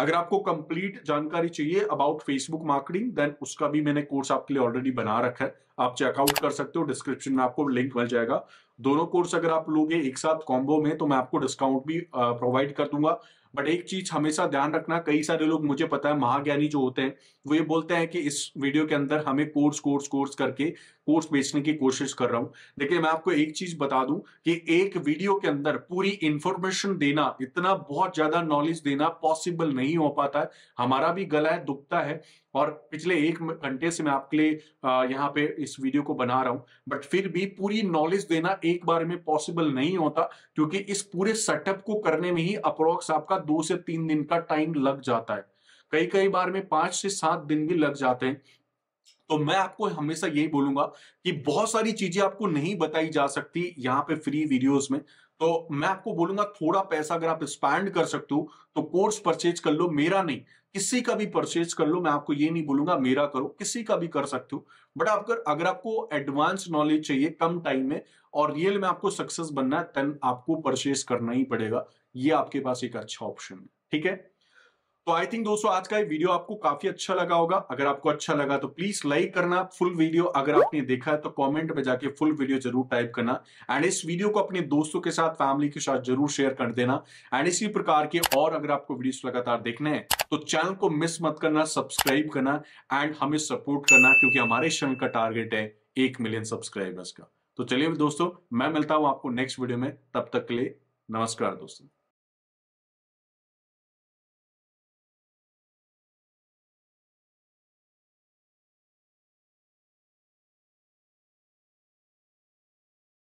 Speaker 1: अगर आपको कंप्लीट जानकारी चाहिए अबाउट फेसबुक मार्केटिंग देन उसका भी मैंने कोर्स आपके लिए ऑलरेडी बना रखा है आप चेकआउट कर सकते हो डिस्क्रिप्शन में आपको लिंक मिल जाएगा दोनों कोर्स अगर आप लोगे एक साथ कॉम्बो में तो मैं आपको डिस्काउंट भी प्रोवाइड कर दूंगा बट एक चीज हमेशा ध्यान रखना कई सारे लोग मुझे पता है महाज्ञानी जो होते हैं वो ये बोलते हैं कि इस वीडियो के अंदर हमें कोर्स कोर्स कोर्स करके कोर्स बेचने की कोशिश कर रहा हूं देखिए मैं आपको एक चीज बता दूं कि एक वीडियो के अंदर पूरी इंफॉर्मेशन देना इतना बहुत ज्यादा नॉलेज देना पॉसिबल नहीं हो पाता है हमारा भी गला है दुखता है और पिछले एक घंटे से मैं आपके लिए यहाँ पे इस वीडियो को बना रहा हूँ बट फिर भी पूरी नॉलेज देना एक बार में पॉसिबल नहीं होता क्योंकि इस पूरे सेटअप को करने में ही अप्रोक्स आपका दो से तीन दिन का टाइम लग जाता है कई कई बार में पांच से सात दिन भी लग जाते हैं तो मैं आपको हमेशा यही बोलूंगा कि बहुत सारी चीजें आपको नहीं बताई जा सकती यहाँ पे फ्री वीडियोस में तो मैं आपको बोलूंगा थोड़ा पैसा अगर आप स्पैंड कर सकते हो तो कोर्स परचेज कर लो मेरा नहीं किसी का भी परचेज कर लो मैं आपको ये नहीं बोलूंगा मेरा करो किसी का भी कर सकते हो बट कर, अगर आपको एडवांस नॉलेज चाहिए कम टाइम में और रियल में आपको सक्सेस बनना है देन आपको परचेज करना ही पड़ेगा ये आपके पास एक अच्छा ऑप्शन है ठीक है तो आई थिंक दोस्तों आज का ये वीडियो आपको काफी अच्छा लगा होगा अगर आपको अच्छा लगा तो प्लीज लाइक करना फुल वीडियो अगर आपने देखा है तो कमेंट में जाके फुल वीडियो जरूर टाइप करना एंड इस वीडियो को अपने दोस्तों के साथ फैमिली के साथ जरूर शेयर कर देना एंड इसी प्रकार के और अगर आपको वीडियो लगातार देखने हैं तो चैनल को मिस मत करना सब्सक्राइब करना एंड हमें सपोर्ट करना क्योंकि हमारे चैनल का टारगेट है एक मिलियन सब्सक्राइबर्स का तो चलिए दोस्तों मैं मिलता हूं आपको नेक्स्ट वीडियो में तब तक के लिए नमस्कार दोस्तों